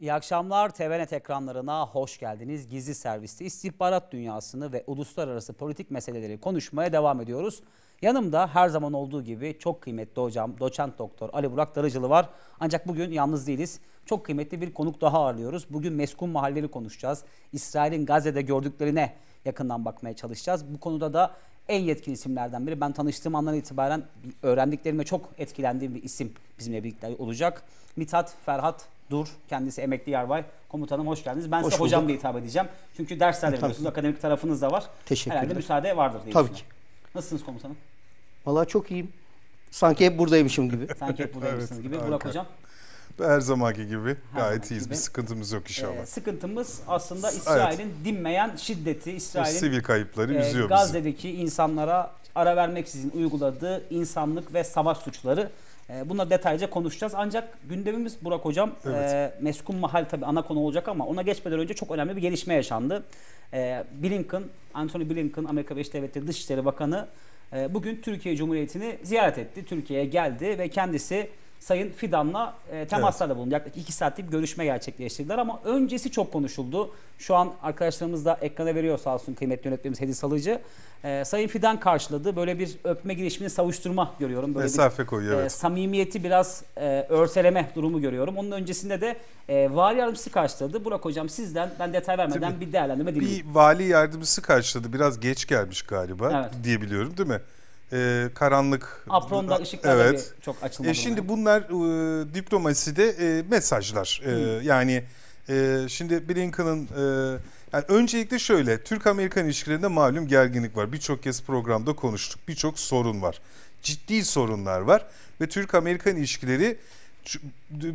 İyi akşamlar. TVNet ekranlarına hoş geldiniz. Gizli Servis'te istihbarat dünyasını ve uluslararası politik meseleleri konuşmaya devam ediyoruz. Yanımda her zaman olduğu gibi çok kıymetli hocam, doçent doktor Ali Burak Darıcılı var. Ancak bugün yalnız değiliz. Çok kıymetli bir konuk daha ağırlıyoruz. Bugün meskun mahalleri konuşacağız. İsrail'in Gazze'de gördüklerine yakından bakmaya çalışacağız. Bu konuda da en yetkili isimlerden biri. Ben tanıştığım andan itibaren öğrendiklerime çok etkilendiğim bir isim bizimle birlikte olacak. Mithat Ferhat Dur. Kendisi emekli yarbay. Komutanım hoş geldiniz. Ben hoş size bulduk. hocam diye hitap edeceğim. Çünkü dersler de veriyorsunuz. Akademik tarafınız da var. Teşekkür Herhalde müsaade vardır diye Tabii ki. Nasılsınız komutanım? Vallahi çok iyiyim. Sanki hep buradaymışım gibi. Sanki hep buradaymışsınız evet, gibi. Harika. Burak hocam. Her zamanki gibi gayet iyiyiz. Bir sıkıntımız yok inşallah. Ee, sıkıntımız aslında İsrail'in evet. dinmeyen şiddeti, İsrail'in sivil kayıpları e, Gazze'deki bizi. insanlara ara vermeksizin uyguladığı insanlık ve savaş suçları. Ee, Bunlar detaylıca konuşacağız. Ancak gündemimiz Burak Hocam evet. e, meskun mahal tabii ana konu olacak ama ona geçmeden önce çok önemli bir gelişme yaşandı. E, Blinken, Anthony Blinken Amerika Birleşik Devletleri Dışişleri Bakanı e, bugün Türkiye Cumhuriyeti'ni ziyaret etti. Türkiye'ye geldi ve kendisi Sayın Fidan'la e, da bulundu. Yaklaşık iki saatlik görüşme gerçekleştirdiler ama öncesi çok konuşuldu. Şu an arkadaşlarımız da ekrana veriyor sağ olsun kıymetli yönetmenimiz Hedi Salıcı. E, Sayın Fidan karşıladı. Böyle bir öpme girişimini savuşturma görüyorum. Böyle Mesafe bir, koyuyor. E, samimiyeti biraz e, örseleme durumu görüyorum. Onun öncesinde de e, vali yardımcısı karşıladı. Burak hocam sizden ben detay vermeden Tabii, bir değerlendirme dinleyeyim. Bir vali yardımcısı karşıladı. Biraz geç gelmiş galiba evet. diyebiliyorum değil mi? e, karanlık apronda ışıklar evet. çok açılmadı. E, şimdi bunlar e, diplomaside e, mesajlar. E, hmm. Yani e, şimdi Blinken'ın e, yani öncelikle şöyle Türk-Amerikan ilişkilerinde malum gerginlik var. Birçok kez programda konuştuk. Birçok sorun var. Ciddi sorunlar var ve Türk-Amerikan ilişkileri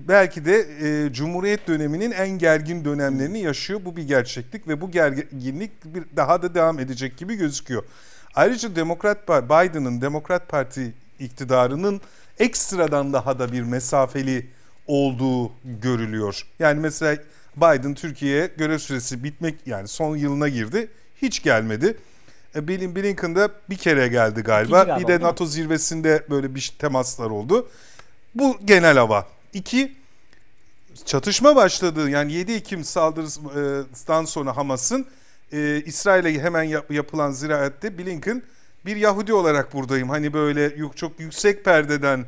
belki de e, Cumhuriyet döneminin en gergin dönemlerini yaşıyor. Bu bir gerçeklik ve bu gerginlik bir, daha da devam edecek gibi gözüküyor. Ayrıca Demokrat Biden'ın Demokrat Parti iktidarının ekstradan daha da bir mesafeli olduğu görülüyor. Yani mesela Biden Türkiye'ye görev süresi bitmek yani son yılına girdi. Hiç gelmedi. E, Bill Blinken de bir kere geldi galiba. galiba bir de NATO zirvesinde böyle bir temaslar oldu. Bu genel hava. İki, çatışma başladı. Yani 7 Ekim saldırısından e, sonra Hamas'ın e, İsrail'e hemen yap, yapılan ziraatte Blinken bir Yahudi olarak buradayım. Hani böyle çok yüksek perdeden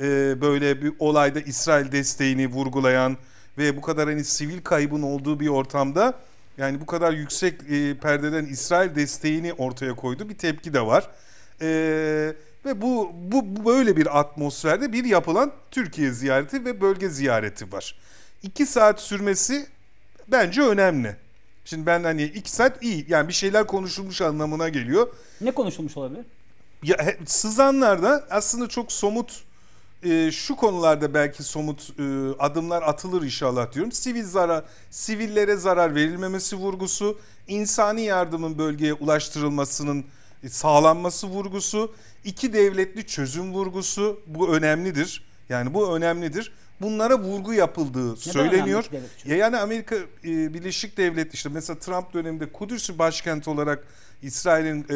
e, böyle bir olayda İsrail desteğini vurgulayan ve bu kadar hani sivil kaybın olduğu bir ortamda yani bu kadar yüksek e, perdeden İsrail desteğini ortaya koydu. Bir tepki de var. E, ve bu, bu, bu böyle bir atmosferde bir yapılan Türkiye ziyareti ve bölge ziyareti var. İki saat sürmesi bence önemli. Şimdi ben hani iki saat iyi. Yani bir şeyler konuşulmuş anlamına geliyor. Ne konuşulmuş olabilir? Ya, sızanlarda aslında çok somut e, şu konularda belki somut e, adımlar atılır inşallah diyorum. Sivil zarar, sivillere zarar verilmemesi vurgusu, insani yardımın bölgeye ulaştırılmasının e, sağlanması vurgusu, iki devletli çözüm vurgusu bu önemlidir. Yani bu önemlidir bunlara vurgu yapıldığı ne söyleniyor. Ya yani Amerika e, Birleşik Devletleri işte mesela Trump döneminde Kudüs'ü başkent olarak İsrail'in e,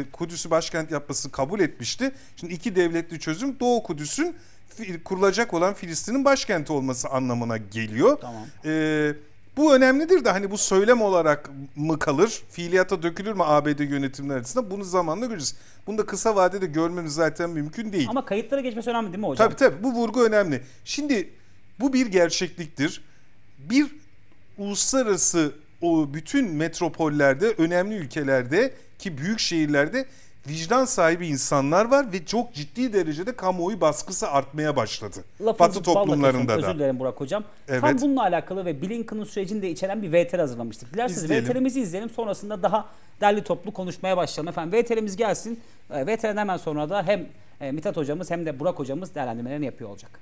e Kudüs'ü başkent yapmasını kabul etmişti. Şimdi iki devletli çözüm Doğu Kudüs'ün kurulacak olan Filistin'in başkenti olması anlamına geliyor. Tamam. E, bu önemlidir de hani bu söylem olarak mı kalır? Fiiliyata dökülür mü ABD yönetimleri arasında? Bunu zamanla göreceğiz. Bunu da kısa vadede görmemiz zaten mümkün değil. Ama kayıtlara geçmesi önemli değil mi hocam? Tabii tabii bu vurgu önemli. Şimdi bu bir gerçekliktir. Bir uluslararası o bütün metropollerde, önemli ülkelerde ki büyük şehirlerde vicdan sahibi insanlar var ve çok ciddi derecede kamuoyu baskısı artmaya başladı. Lafınızı Batı toplumlarında da. Özür dilerim Burak Hocam. Evet. Tam bununla alakalı ve Blinken'ın sürecini de içeren bir VTR hazırlamıştık. Dilerseniz izleyelim. VTR'imizi izleyelim sonrasında daha derli toplu konuşmaya başlayalım. Efendim VTR'imiz gelsin. Ee, VTR'den hemen sonra da hem e, Mithat hocamız hem de Burak hocamız değerlendirmelerini yapıyor olacak.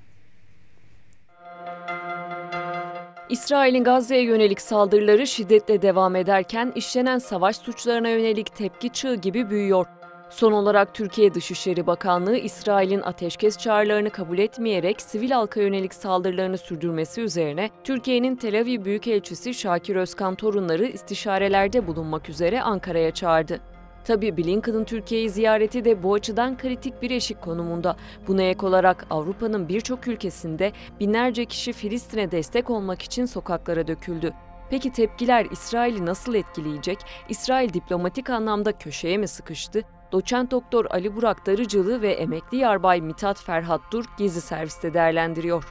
İsrail'in Gazze'ye yönelik saldırıları şiddetle devam ederken işlenen savaş suçlarına yönelik tepki çığ gibi büyüyor. Son olarak Türkiye Dışişleri Bakanlığı İsrail'in ateşkes çağrılarını kabul etmeyerek sivil halka yönelik saldırılarını sürdürmesi üzerine Türkiye'nin Tel Aviv Büyükelçisi Şakir Özkan torunları istişarelerde bulunmak üzere Ankara'ya çağırdı. Tabi Blinken'ın Türkiye'yi ziyareti de bu açıdan kritik bir eşik konumunda. Buna ek olarak Avrupa'nın birçok ülkesinde binlerce kişi Filistin'e destek olmak için sokaklara döküldü. Peki tepkiler İsrail'i nasıl etkileyecek? İsrail diplomatik anlamda köşeye mi sıkıştı? doçent doktor Ali Burak Darıcılı ve emekli yarbay Mitat Ferhat Dur gezi serviste değerlendiriyor.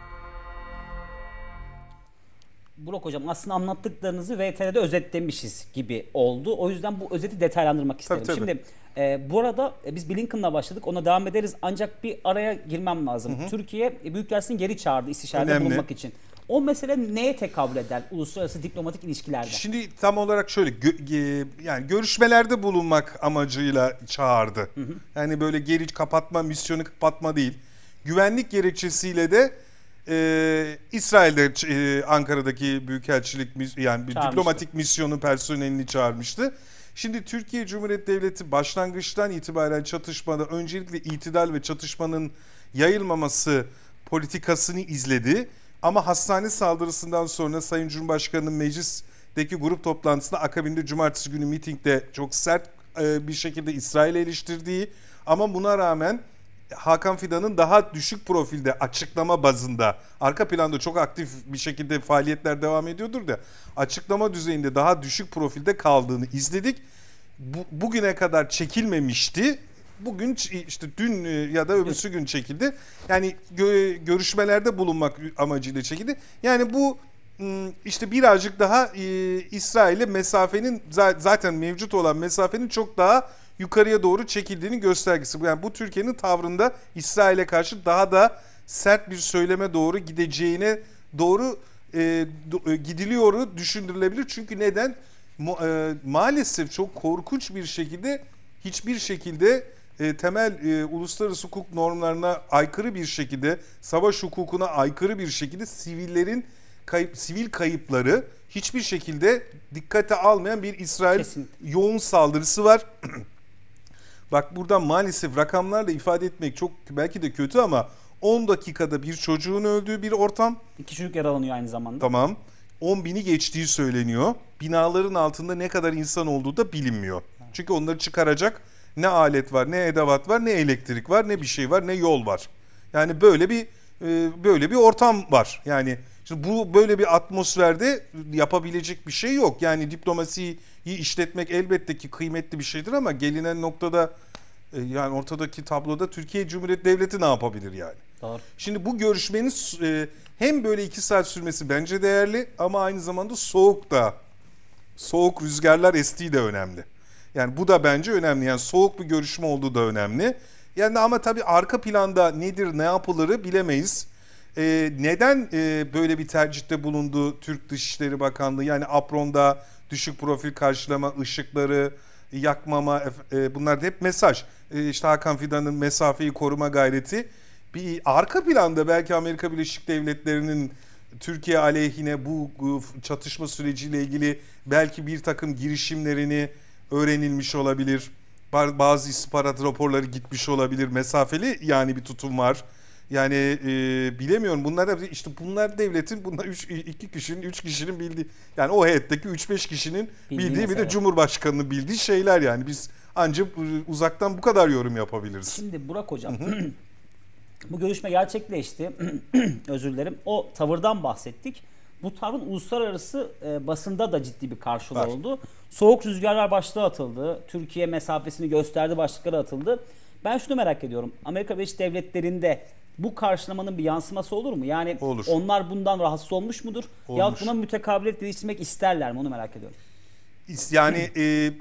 Burak Hocam aslında anlattıklarınızı VTR'de özetlemişiz gibi oldu. O yüzden bu özeti detaylandırmak isterim. Tabii, Şimdi e, bu e, biz Blinken'la başladık. Ona devam ederiz. Ancak bir araya girmem lazım. Hı hı. Türkiye e, Büyükelçisi'ni geri çağırdı istişarede Önemli. bulunmak için. O mesele neye tekabül eder uluslararası diplomatik ilişkilerde? Şimdi tam olarak şöyle gö- e, yani görüşmelerde bulunmak amacıyla çağırdı. Hı hı. Yani böyle geri kapatma, misyonu kapatma değil. Güvenlik gerekçesiyle de e, İsrail'de e, Ankara'daki büyükelçilik yani bir diplomatik misyonu personelini çağırmıştı. Şimdi Türkiye Cumhuriyeti Devleti başlangıçtan itibaren çatışmada öncelikle itidal ve çatışmanın yayılmaması politikasını izledi ama hastane saldırısından sonra Sayın Cumhurbaşkanı'nın meclisteki grup toplantısında akabinde cumartesi günü mitingde çok sert e, bir şekilde İsrail'e eleştirdiği ama buna rağmen Hakan Fidan'ın daha düşük profilde açıklama bazında arka planda çok aktif bir şekilde faaliyetler devam ediyordur da açıklama düzeyinde daha düşük profilde kaldığını izledik. Bu, bugüne kadar çekilmemişti bugün işte dün e, ya da öbürsü gün çekildi. Yani gö- görüşmelerde bulunmak amacıyla çekildi. Yani bu işte birazcık daha İsrail'e mesafenin zaten mevcut olan mesafenin çok daha yukarıya doğru çekildiğini göstergesi. Yani bu Türkiye'nin tavrında İsrail'e karşı daha da sert bir söyleme doğru gideceğine doğru e, e gidiliyoru düşündürülebilir. Çünkü neden? Ma- e, maalesef çok korkunç bir şekilde hiçbir şekilde e, temel e, uluslararası hukuk normlarına aykırı bir şekilde, savaş hukukuna aykırı bir şekilde sivillerin kayıp sivil kayıpları hiçbir şekilde dikkate almayan bir İsrail Kesinlikle. yoğun saldırısı var. Bak buradan maalesef rakamlarla ifade etmek çok belki de kötü ama 10 dakikada bir çocuğun öldüğü bir ortam. İki çocuk yaralanıyor aynı zamanda. Tamam. 10 bini geçtiği söyleniyor. Binaların altında ne kadar insan olduğu da bilinmiyor. Çünkü onları çıkaracak ne alet var, ne edevat var, ne elektrik var, ne bir şey var, ne yol var. Yani böyle bir e, böyle bir ortam var. Yani şimdi bu böyle bir atmosferde yapabilecek bir şey yok. Yani diplomasiyi işletmek elbette ki kıymetli bir şeydir ama gelinen noktada e, yani ortadaki tabloda Türkiye Cumhuriyeti Devleti ne yapabilir yani? Doğru. Şimdi bu görüşmenin e, hem böyle iki saat sürmesi bence değerli ama aynı zamanda soğuk da soğuk rüzgarlar estiği de önemli. Yani bu da bence önemli. Yani soğuk bir görüşme olduğu da önemli. Yani ama tabii arka planda nedir, ne yapılırı bilemeyiz. Ee, neden e, böyle bir tercihte bulundu Türk Dışişleri Bakanlığı? Yani apronda düşük profil karşılama, ışıkları, yakmama e, bunlar hep mesaj. E, işte Hakan Fidan'ın mesafeyi koruma gayreti. Bir arka planda belki Amerika Birleşik Devletleri'nin Türkiye aleyhine bu çatışma süreciyle ilgili belki bir takım girişimlerini öğrenilmiş olabilir. Bazı istihbarat raporları gitmiş olabilir. Mesafeli yani bir tutum var. Yani e, bilemiyorum bunlar da işte bunlar devletin bunlar 3 2 kişinin 3 kişinin bildiği yani o heyetteki 3-5 kişinin bildiği, bildiği bir de Cumhurbaşkanının bildiği şeyler yani biz ancak uzaktan bu kadar yorum yapabiliriz. Şimdi Burak hocam bu görüşme gerçekleşti. Özür dilerim. O tavırdan bahsettik. Bu tavrın uluslararası e, basında da ciddi bir karşılığı Var. oldu. Soğuk rüzgarlar başlığı atıldı. Türkiye mesafesini gösterdi başlıkları atıldı. Ben şunu merak ediyorum. Amerika Birleşik Devletleri'nde bu karşılamanın bir yansıması olur mu? Yani olur. onlar bundan rahatsız olmuş mudur? Olmuş. Ya buna mütekabiliyet değiştirmek isterler mi? Onu merak ediyorum. Yani e,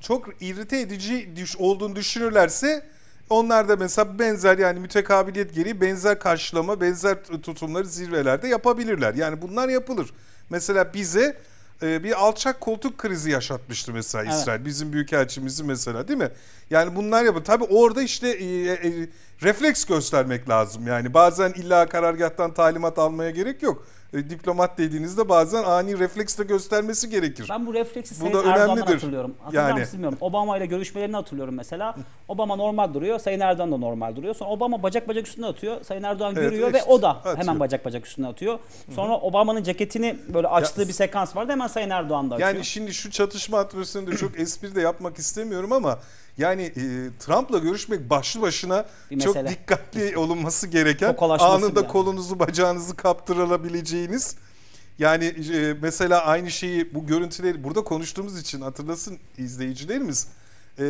çok irrite edici düş, olduğunu düşünürlerse onlar da mesela benzer yani mütekabiliyet gereği benzer karşılama, benzer tutumları zirvelerde yapabilirler. Yani bunlar yapılır. Mesela bize e, bir alçak koltuk krizi yaşatmıştı mesela evet. İsrail. Bizim büyükelçimizi mesela değil mi? Yani bunlar yapın. Tabi orada işte e, e, e, refleks göstermek lazım. Yani bazen illa karargahtan talimat almaya gerek yok. E, diplomat dediğinizde bazen ani refleks de göstermesi gerekir. Ben bu refleksi Sayın bu da Erdoğan'dan hatırlıyorum. yani. bilmiyorum. Obama ile görüşmelerini hatırlıyorum mesela. Obama normal duruyor, Sayın Erdoğan da normal duruyor. Sonra Obama bacak bacak üstüne atıyor. Sayın Erdoğan evet, görüyor işte, ve o da atıyor. hemen bacak bacak üstüne atıyor. Sonra Obama'nın ceketini böyle açtığı ya, bir sekans vardı hemen Sayın Erdoğan da açıyor. Yani şimdi şu çatışma atmosferinde çok espri de yapmak istemiyorum ama yani e, Trump'la görüşmek başlı başına çok dikkatli olunması gereken anında yani. kolunuzu bacağınızı kaptırabileceğiniz, yani e, mesela aynı şeyi bu görüntüleri burada konuştuğumuz için hatırlasın izleyicilerimiz e,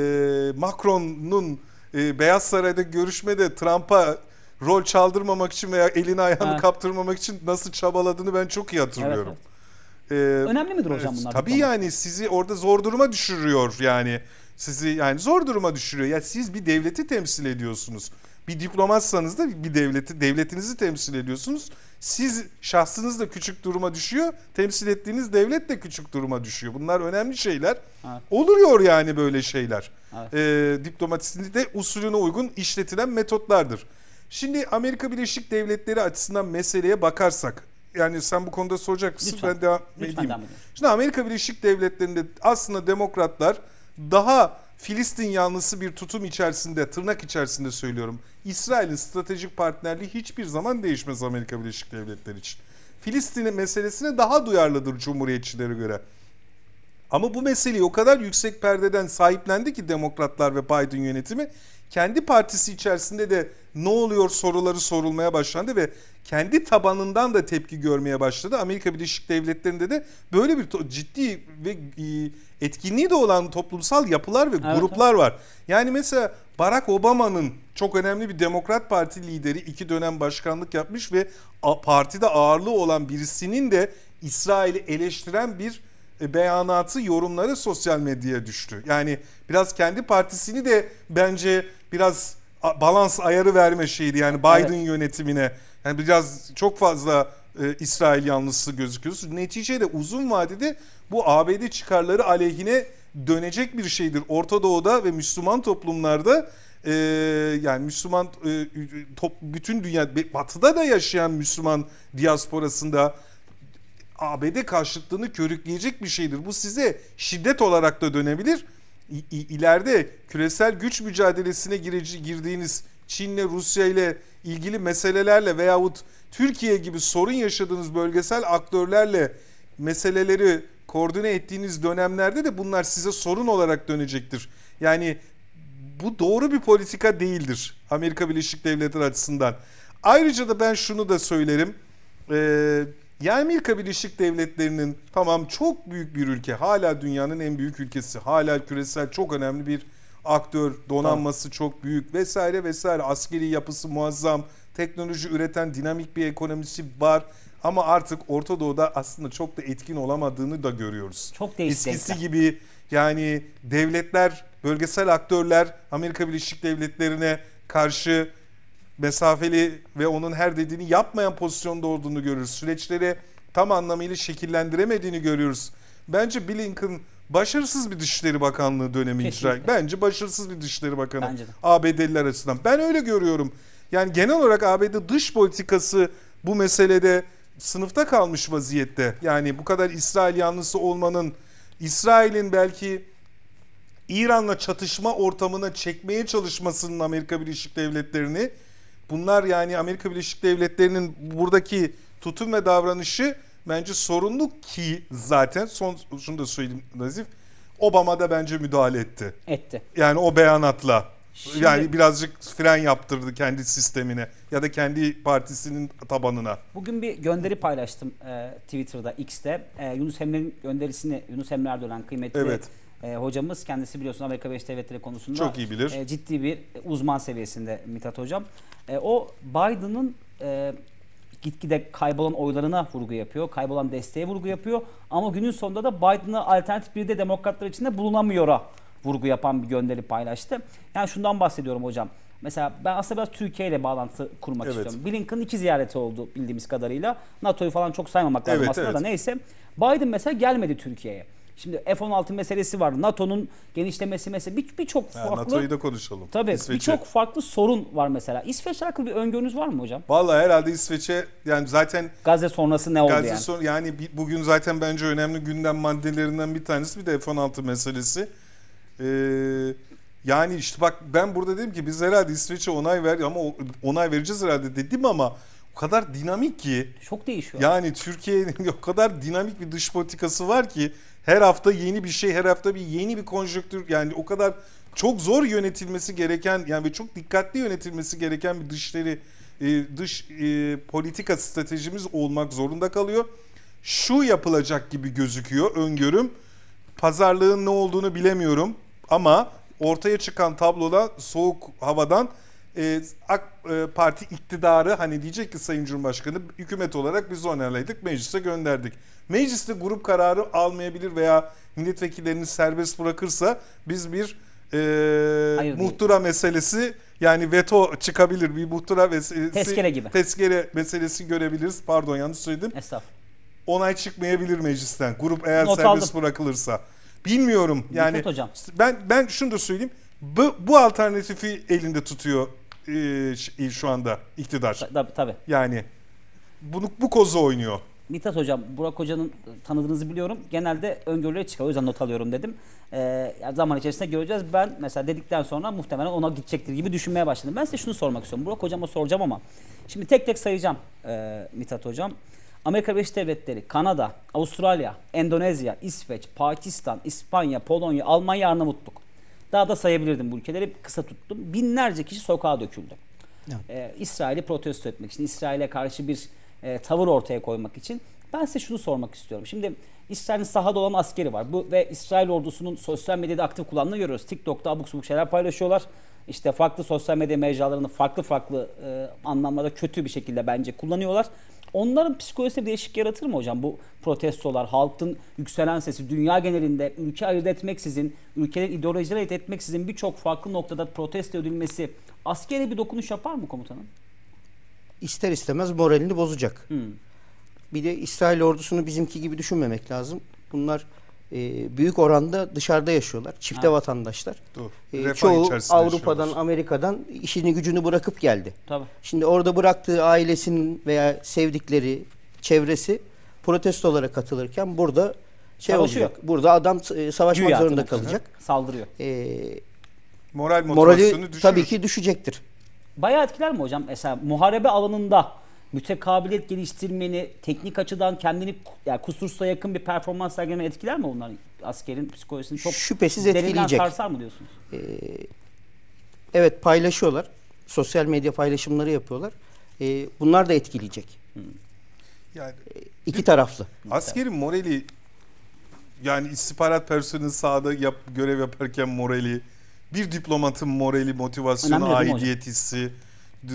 Macron'un e, Beyaz Saray'da görüşmede Trump'a rol çaldırmamak için veya elini ayağını Evet. kaptırmamak için nasıl çabaladığını ben çok iyi hatırlıyorum. Ee, Önemli midir hocam bunlar? bu Tabii yani sizi orada zor duruma düşürüyor yani sizi yani zor duruma düşürüyor. Ya siz bir devleti temsil ediyorsunuz. Bir diplomatsanız da bir devleti devletinizi temsil ediyorsunuz. Siz şahsınız da küçük duruma düşüyor. Temsil ettiğiniz devlet de küçük duruma düşüyor. Bunlar önemli şeyler. Evet. Oluyor yani böyle şeyler. Evet. Ee, diplomatisinde de usulüne uygun işletilen metotlardır. Şimdi Amerika Birleşik Devletleri açısından meseleye bakarsak yani sen bu konuda soracak mısın? Lütfen. Ben devam edeyim. Lütfen devam edeyim. Şimdi Amerika Birleşik Devletleri'nde aslında demokratlar daha Filistin yanlısı bir tutum içerisinde, tırnak içerisinde söylüyorum. İsrail'in stratejik partnerliği hiçbir zaman değişmez Amerika Birleşik Devletleri için. Filistin meselesine daha duyarlıdır cumhuriyetçilere göre. Ama bu meseleyi o kadar yüksek perdeden sahiplendi ki demokratlar ve Biden yönetimi kendi partisi içerisinde de ne oluyor soruları sorulmaya başlandı ve kendi tabanından da tepki görmeye başladı. Amerika Birleşik Devletleri'nde de böyle bir ciddi ve e, etkinliği de olan toplumsal yapılar ve evet, gruplar evet. var. Yani mesela Barack Obama'nın çok önemli bir Demokrat Parti lideri iki dönem başkanlık yapmış ve partide ağırlığı olan birisinin de İsrail'i eleştiren bir e, beyanatı, yorumları sosyal medyaya düştü. Yani biraz kendi partisini de bence biraz balans ayarı verme şeydi yani Biden evet. yönetimine. Yani biraz çok fazla e, İsrail yanlısı gözüküyoruz. Neticede uzun vadede bu ABD çıkarları aleyhine dönecek bir şeydir. Orta Doğu'da ve Müslüman toplumlarda e, yani Müslüman e, top, bütün dünya batıda da yaşayan Müslüman diasporasında ABD karşıtlığını körükleyecek bir şeydir. Bu size şiddet olarak da dönebilir. İ, ileride küresel güç mücadelesine gireci, girdiğiniz Çin'le Rusya ile ilgili meselelerle veyahut Türkiye gibi sorun yaşadığınız bölgesel aktörlerle meseleleri koordine ettiğiniz dönemlerde de bunlar size sorun olarak dönecektir. Yani bu doğru bir politika değildir Amerika Birleşik Devletleri açısından. Ayrıca da ben şunu da söylerim. Ee, yani Amerika Birleşik Devletleri'nin tamam çok büyük bir ülke. Hala dünyanın en büyük ülkesi. Hala küresel çok önemli bir aktör donanması tamam. çok büyük vesaire vesaire askeri yapısı muazzam teknoloji üreten dinamik bir ekonomisi var ama artık Orta Doğu'da aslında çok da etkin olamadığını da görüyoruz. Çok değişti. Eskisi gibi yani devletler, bölgesel aktörler Amerika Birleşik Devletleri'ne karşı mesafeli ve onun her dediğini yapmayan pozisyonda olduğunu görürüz. Süreçleri tam anlamıyla şekillendiremediğini görüyoruz. Bence Blinken başarısız bir Dışişleri Bakanlığı dönemi İsrail Bence başarısız bir Dışişleri Bakanı. Bence de. ABD'liler açısından. Ben öyle görüyorum. Yani genel olarak ABD dış politikası bu meselede sınıfta kalmış vaziyette. Yani bu kadar İsrail yanlısı olmanın İsrail'in belki İran'la çatışma ortamına çekmeye çalışmasının Amerika Birleşik Devletleri'ni bunlar yani Amerika Birleşik Devletleri'nin buradaki tutum ve davranışı bence sorunlu ki zaten son şunu da söyleyeyim Nazif. Obama da bence müdahale etti. Etti. Yani o beyanatla. Şimdi, yani birazcık fren yaptırdı kendi sistemine ya da kendi partisinin tabanına. Bugün bir gönderi paylaştım e, Twitter'da, X'te. E, Yunus Emre'nin gönderisini, Yunus Emre Erdoğan kıymetli evet. e, hocamız. Kendisi biliyorsun Amerika Birleşik Devletleri konusunda Çok iyi bilir. E, ciddi bir uzman seviyesinde Mithat Hocam. E, o Biden'ın e, gitgide kaybolan oylarına vurgu yapıyor. Kaybolan desteğe vurgu yapıyor. Ama günün sonunda da Biden'ı alternatif bir de demokratlar içinde bulunamıyor'a vurgu yapan bir gönderi paylaştı. Yani şundan bahsediyorum hocam. Mesela ben aslında biraz Türkiye ile bağlantı kurmak evet. istiyorum. Blinken'ın iki ziyareti oldu bildiğimiz kadarıyla. NATO'yu falan çok saymamak lazım evet, aslında evet. da neyse. Biden mesela gelmedi Türkiye'ye. Şimdi F-16 meselesi var. NATO'nun genişlemesi meselesi. Birçok bir, çok farklı. NATO'yu da konuşalım. Tabii birçok farklı sorun var mesela. İsveç hakkında bir öngörünüz var mı hocam? Vallahi herhalde İsveç'e yani zaten Gazze sonrası ne oldu Gazze yani? Son, yani bugün zaten bence önemli gündem maddelerinden bir tanesi bir de F-16 meselesi. Ee, yani işte bak ben burada dedim ki biz herhalde İsveç'e onay ver ama onay vereceğiz herhalde dedim ama o kadar dinamik ki. Çok değişiyor. Yani Türkiye'nin o kadar dinamik bir dış politikası var ki her hafta yeni bir şey, her hafta bir yeni bir konjonktür yani o kadar çok zor yönetilmesi gereken yani ve çok dikkatli yönetilmesi gereken bir dışları e, dış e, politika stratejimiz olmak zorunda kalıyor. Şu yapılacak gibi gözüküyor öngörüm. Pazarlığın ne olduğunu bilemiyorum ama ortaya çıkan tabloda soğuk havadan ee, e, AK Parti iktidarı hani diyecek ki Sayın Cumhurbaşkanı hükümet olarak biz onaylaydık, meclise gönderdik. Mecliste grup kararı almayabilir veya milletvekillerini serbest bırakırsa biz bir e, Hayır, muhtıra değil. meselesi yani veto çıkabilir bir muhtıra meselesi. Tezkere gibi. Tezkere meselesi görebiliriz. Pardon yanlış söyledim. Estağfurullah. Onay çıkmayabilir meclisten. Grup eğer Not serbest aldım. bırakılırsa. Bilmiyorum yani. hocam. Ben ben şunu da söyleyeyim. Bu, bu alternatifi elinde tutuyor e, şu anda iktidar. Tabii tabii. Yani bunu bu kozu oynuyor. Mithat Hocam, Burak Hoca'nın tanıdığınızı biliyorum. Genelde öngörüleri çıkar. O yüzden not alıyorum dedim. Ee, zaman içerisinde göreceğiz. Ben mesela dedikten sonra muhtemelen ona gidecektir gibi düşünmeye başladım. Ben size şunu sormak istiyorum. Burak Hocam'a soracağım ama. Şimdi tek tek sayacağım e, Mithat Hocam. Amerika Birleşik Devletleri, Kanada, Avustralya, Endonezya, İsveç, Pakistan, İspanya, Polonya, Almanya, Arnavutluk. Daha da sayabilirdim bu ülkeleri kısa tuttum. Binlerce kişi sokağa döküldü. Evet. Ee, İsrail'i protesto etmek için, İsrail'e karşı bir e, tavır ortaya koymak için. Ben size şunu sormak istiyorum. Şimdi İsrail'in sahada olan askeri var. Bu ve İsrail ordusunun sosyal medyada aktif kullanımını görüyoruz. TikTok'ta abuk subuk şeyler paylaşıyorlar işte farklı sosyal medya mecralarını farklı farklı e, anlamlara kötü bir şekilde bence kullanıyorlar. Onların psikolojisi bir değişik yaratır mı hocam? Bu protestolar, halkın yükselen sesi, dünya genelinde ülke ayırt etmeksizin, ülkelerin ideolojileri ayırt etmeksizin birçok farklı noktada protesto edilmesi askeri bir dokunuş yapar mı komutanım? İster istemez moralini bozacak. Hmm. Bir de İsrail ordusunu bizimki gibi düşünmemek lazım. Bunlar e, büyük oranda dışarıda yaşıyorlar. Çifte ha. vatandaşlar. Doğru. E, çoğu Avrupa'dan, Amerika'dan işini gücünü bırakıp geldi. Tabii. Şimdi orada bıraktığı ailesinin veya sevdikleri, çevresi protestolara katılırken burada şey Savaşıyor. olacak. Burada adam e, savaşmak Güya zorunda kalacak. Hı. Saldırıyor. E, Moral motivasyonu morali tabii ki düşecektir. Bayağı etkiler mi hocam? Mesela muharebe alanında mütekabiliyet geliştirmeni, teknik açıdan kendini yani kusursuza yakın bir performans sergileme etkiler mi onların askerin psikolojisini çok şüphesiz etkileyecek. sarsar mı diyorsunuz? Ee, evet paylaşıyorlar. Sosyal medya paylaşımları yapıyorlar. Ee, bunlar da etkileyecek. Hmm. Yani ee, iki taraflı. Askerin morali yani istihbarat personeli sahada yap, görev yaparken morali, bir diplomatın morali, motivasyonu, aidiyet hissi,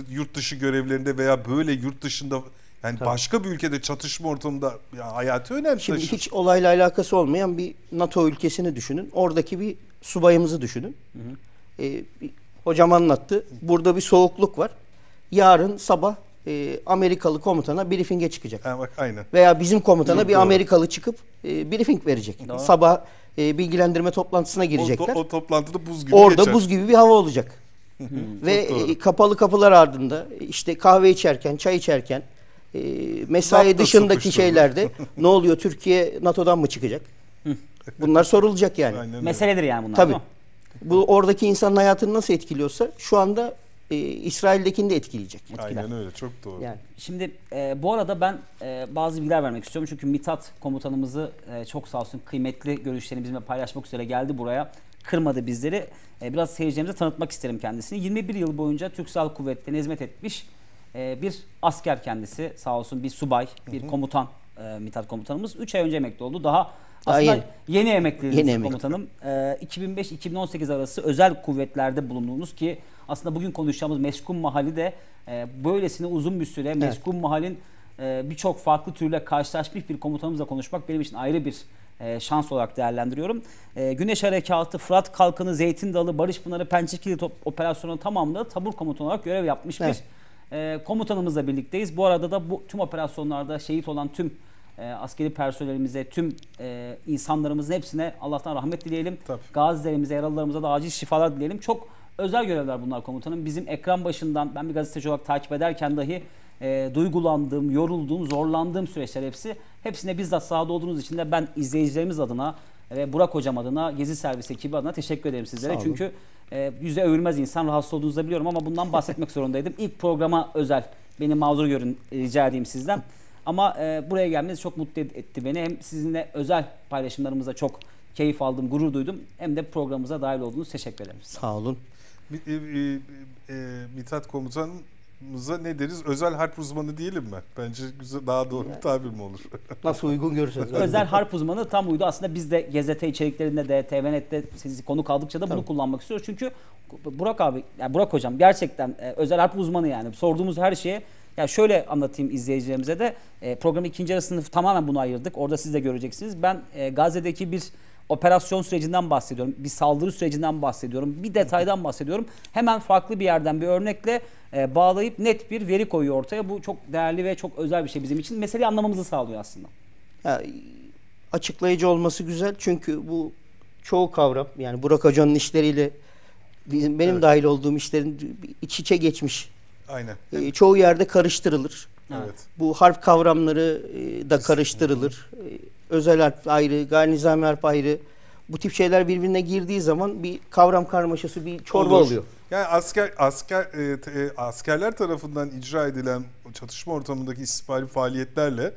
yurt dışı görevlerinde veya böyle yurt dışında yani Tabii. başka bir ülkede çatışma ortamında ya hayatı önemli. Şimdi taşır. hiç olayla alakası olmayan bir NATO ülkesini düşünün. Oradaki bir subayımızı düşünün. Hı hı. Ee, bir, hocam anlattı. Burada bir soğukluk var. Yarın sabah e, Amerikalı komutana briefing'e çıkacak. Ha, bak, aynen. Veya bizim komutana Yok, bir doğru. Amerikalı çıkıp e, briefing verecek. Doğru. Sabah e, bilgilendirme toplantısına girecekler. O, to, o toplantıda buz gibi Orada geçer. buz gibi bir hava olacak. Ve e, kapalı kapılar ardında işte kahve içerken, çay içerken e, mesai Laf dışındaki şeylerde ne oluyor Türkiye NATO'dan mı çıkacak? Bunlar sorulacak yani. Meseledir yani bunlar. Tabii. Bu oradaki insanın hayatını nasıl etkiliyorsa şu anda e, İsrail'dekini de etkileyecek. Aynen öyle çok doğru. Yani Şimdi e, bu arada ben e, bazı bilgiler vermek istiyorum. Çünkü Mitat komutanımızı e, çok sağ olsun kıymetli görüşlerini bizimle paylaşmak üzere geldi buraya kırmadı bizleri. E, biraz seyircilerimize tanıtmak isterim kendisini. 21 yıl boyunca Türk Silahlı Kuvvetleri'ne hizmet etmiş e, bir asker kendisi. Sağ olsun bir subay, bir hı hı. komutan e, Mithat komutanımız. 3 ay önce emekli oldu. Daha aslında Hayır. yeni emekli komutanım. 2005-2018 e, arası özel kuvvetlerde bulundunuz ki aslında bugün konuşacağımız meskun mahali de böylesine uzun bir süre meskun evet. mahalin birçok farklı türle karşılaşmış bir komutanımızla konuşmak benim için ayrı bir e, şans olarak değerlendiriyorum. E, Güneş Harekatı, Fırat Kalkanı, Zeytin Dalı, Barış Pınarı, Pençekili operasyonu tamamında tabur komutan olarak görev yapmış evet. e, komutanımızla birlikteyiz. Bu arada da bu tüm operasyonlarda şehit olan tüm e, askeri personelimize, tüm e, insanlarımızın hepsine Allah'tan rahmet dileyelim. Tabii. Gazilerimize, yaralılarımıza da acil şifalar dileyelim. Çok özel görevler bunlar komutanım. Bizim ekran başından ben bir gazeteci olarak takip ederken dahi e, duygulandığım, yorulduğum, zorlandığım süreçler hepsi. Hepsine bizzat sahada olduğunuz için de ben izleyicilerimiz adına ve Burak Hocam adına, Gezi Servis ekibi adına teşekkür ederim sizlere. Çünkü e, yüze övülmez insan rahatsız olduğunuzu biliyorum ama bundan bahsetmek zorundaydım. İlk programa özel beni mazur görün rica edeyim sizden. Ama e, buraya gelmeniz çok mutlu etti beni. Hem sizinle özel paylaşımlarımıza çok keyif aldım, gurur duydum. Hem de programımıza dahil olduğunuz teşekkür ederim. Sağ olun. E, e, e, Mithat Komutan'ın uzmanımıza ne deriz? Özel harp uzmanı diyelim mi? Bence güzel, daha doğru bir tabir mi olur? Nasıl uygun görürsünüz? Özel harp uzmanı tam uydu. Aslında biz de gazete içeriklerinde de TVNet'te sizi konu kaldıkça da bunu Tabii. kullanmak istiyoruz. Çünkü Burak abi, yani Burak hocam gerçekten e, özel harp uzmanı yani. Sorduğumuz her şeye ya şöyle anlatayım izleyicilerimize de e, programın ikinci yarısını tamamen bunu ayırdık. Orada siz de göreceksiniz. Ben e, Gazze'deki bir operasyon sürecinden bahsediyorum. Bir saldırı sürecinden bahsediyorum. Bir detaydan bahsediyorum. Hemen farklı bir yerden bir örnekle e, bağlayıp net bir veri koyuyor ortaya. Bu çok değerli ve çok özel bir şey bizim için. Meseleyi anlamamızı sağlıyor aslında. Ya, açıklayıcı olması güzel çünkü bu çoğu kavram yani Burak Hoca'nın işleriyle bizim benim evet. dahil olduğum işlerin iç içe geçmiş. Aynen. E, çoğu yerde karıştırılır. Evet. Bu harf kavramları e, da karıştırılır. E, özel harf ayrı, garnizami harf ayrı. Bu tip şeyler birbirine girdiği zaman bir kavram karmaşası, bir çorba Olur. oluyor. Yani asker asker e, te, askerler tarafından icra edilen çatışma ortamındaki istihbari faaliyetlerle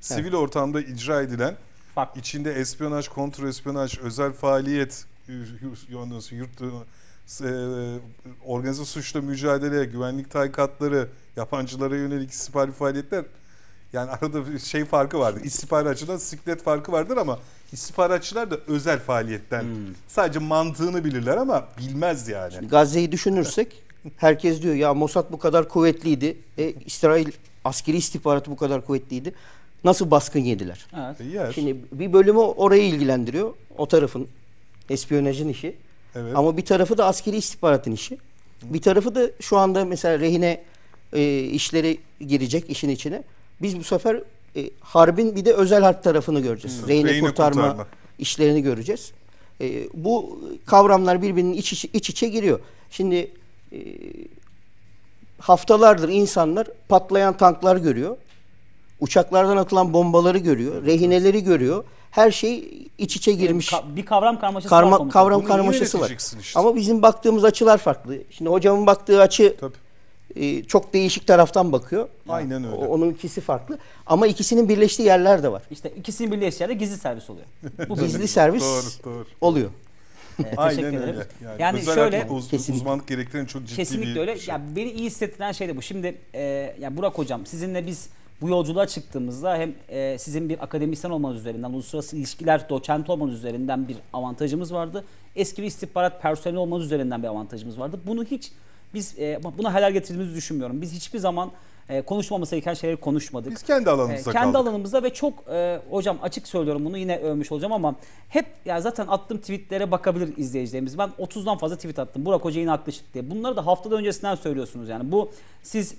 sivil ortamda icra edilen Farklı. içinde espiyonaj, kontrespiyonaj, özel faaliyet yurt, yurt e, organize suçla mücadeleye, güvenlik tarikatları, yabancılara yönelik istihbari faaliyetler yani arada bir şey farkı vardır. İstihbaratçılar siklet farkı vardır ama istihbaratçılar da özel faaliyetten. Hmm. Sadece mantığını bilirler ama bilmez yani. Şimdi Gazze'yi düşünürsek herkes diyor ya Mossad bu kadar kuvvetliydi. E, İsrail askeri istihbaratı bu kadar kuvvetliydi. Nasıl baskın yediler? Evet. E, Şimdi bir bölümü orayı ilgilendiriyor. O tarafın espiyonajın işi. Evet. Ama bir tarafı da askeri istihbaratın işi. Bir tarafı da şu anda mesela rehine e, işleri girecek işin içine. Biz bu sefer e, harbin bir de özel harp tarafını göreceğiz. Hı, hmm. rehine, kurtarma, kurtarma işlerini göreceğiz. E, bu kavramlar birbirinin iç içe, iç içe giriyor. Şimdi e, haftalardır insanlar patlayan tanklar görüyor. Uçaklardan atılan bombaları görüyor, rehineleri görüyor. Her şey iç içe girmiş. Yani ka- bir kavram karmaşası Karma, var. Kavram Bunu karmaşası var. Işte. Ama bizim baktığımız açılar farklı. Şimdi hocamın baktığı açı Tabii ee, çok değişik taraftan bakıyor. Aynen öyle. Onun ikisi farklı. Ama ikisinin birleştiği yerler de var. İşte ikisinin birleştiği yerde gizli servis oluyor. Bu gizli servis doğru, doğru. oluyor. Ee, Aynen öyle. Yani, yani şöyle uz, kesinlikle. uzmanlık gerektiren çok ciddi kesinlikle bir öyle. Şey. Ya beni iyi hissettiren şey de bu. Şimdi e, ya Burak hocam sizinle biz bu yolculuğa çıktığımızda hem e, sizin bir akademisyen olmanız üzerinden, uluslararası ilişkiler doçent olmanız üzerinden bir avantajımız vardı. Eski bir istihbarat personeli olmanız üzerinden bir avantajımız vardı. Bunu hiç biz e, buna helal getirdiğimizi düşünmüyorum. Biz hiçbir zaman e, konuşmaması gereken şeyleri konuşmadık. Biz kendi alanımızda e, Kendi kaldık. alanımızda ve çok e, hocam açık söylüyorum bunu yine övmüş olacağım ama hep ya zaten attığım tweetlere bakabilir izleyicilerimiz. Ben 30'dan fazla tweet attım. Burak Hoca yine haklı çıktı diye. Bunları da haftada öncesinden söylüyorsunuz yani. Bu siz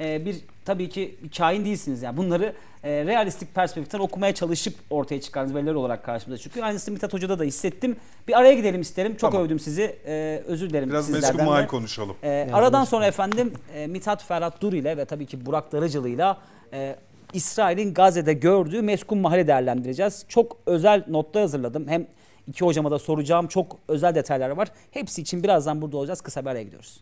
e, bir tabii ki kain değilsiniz. Yani bunları e, realistik perspektiften okumaya çalışıp ortaya çıkardığınız veriler olarak karşımıza çıkıyor. Aynısını Mithat Hoca'da da hissettim. Bir araya gidelim isterim. Çok tamam. övdüm sizi. E, özür dilerim Biraz sizlerden. Biraz meşgul konuşalım. E, aradan sonra efendim e, Mithat Ferhat Dur ile ve tabii ki Burak Darıcılı ile İsrail'in Gazze'de gördüğü meskun mahalle değerlendireceğiz. Çok özel notlar hazırladım. Hem iki hocama da soracağım çok özel detaylar var. Hepsi için birazdan burada olacağız. Kısa bir araya gidiyoruz.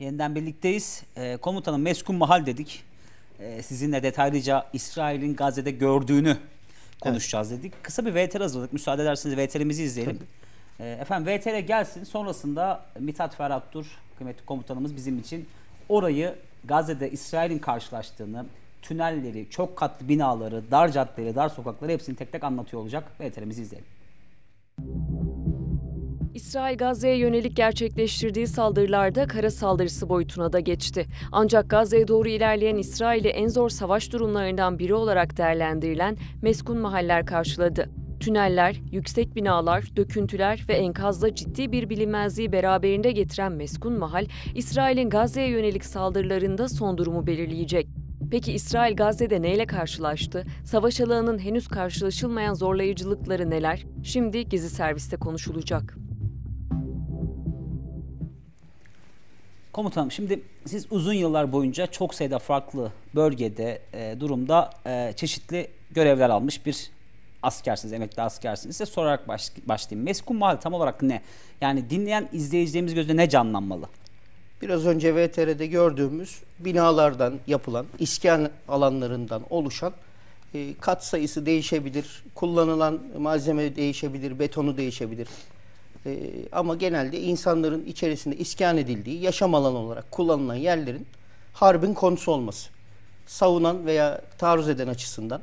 Yeniden birlikteyiz. E, komutanım meskun mahal dedik. E, sizinle detaylıca İsrail'in Gazze'de gördüğünü konuşacağız evet. dedik. Kısa bir VTR hazırladık. Müsaade ederseniz VTR'imizi izleyelim. E, efendim VTR gelsin. Sonrasında Mithat Ferhat Dur, kıymetli komutanımız bizim için orayı Gazze'de İsrail'in karşılaştığını, tünelleri, çok katlı binaları, dar caddeleri, dar sokakları hepsini tek tek anlatıyor olacak. VTR'imizi izleyelim. İsrail Gazze'ye yönelik gerçekleştirdiği saldırılarda kara saldırısı boyutuna da geçti. Ancak Gazze'ye doğru ilerleyen İsrail'i en zor savaş durumlarından biri olarak değerlendirilen meskun mahaller karşıladı. Tüneller, yüksek binalar, döküntüler ve enkazda ciddi bir bilinmezliği beraberinde getiren meskun mahal, İsrail'in Gazze'ye yönelik saldırılarında son durumu belirleyecek. Peki İsrail Gazze'de neyle karşılaştı? Savaş alanının henüz karşılaşılmayan zorlayıcılıkları neler? Şimdi gizli serviste konuşulacak. Komutanım şimdi siz uzun yıllar boyunca çok sayıda farklı bölgede e, durumda e, çeşitli görevler almış bir askersiniz, emekli askersiniz. Size sorarak baş, başlayayım. Meskun mal tam olarak ne? Yani dinleyen izleyicilerimiz gözünde ne canlanmalı? Biraz önce VTR'de gördüğümüz binalardan yapılan, iskan alanlarından oluşan e, kat sayısı değişebilir, kullanılan malzeme değişebilir, betonu değişebilir, ee, ama genelde insanların içerisinde iskan edildiği, yaşam alanı olarak kullanılan yerlerin harbin konusu olması. Savunan veya taarruz eden açısından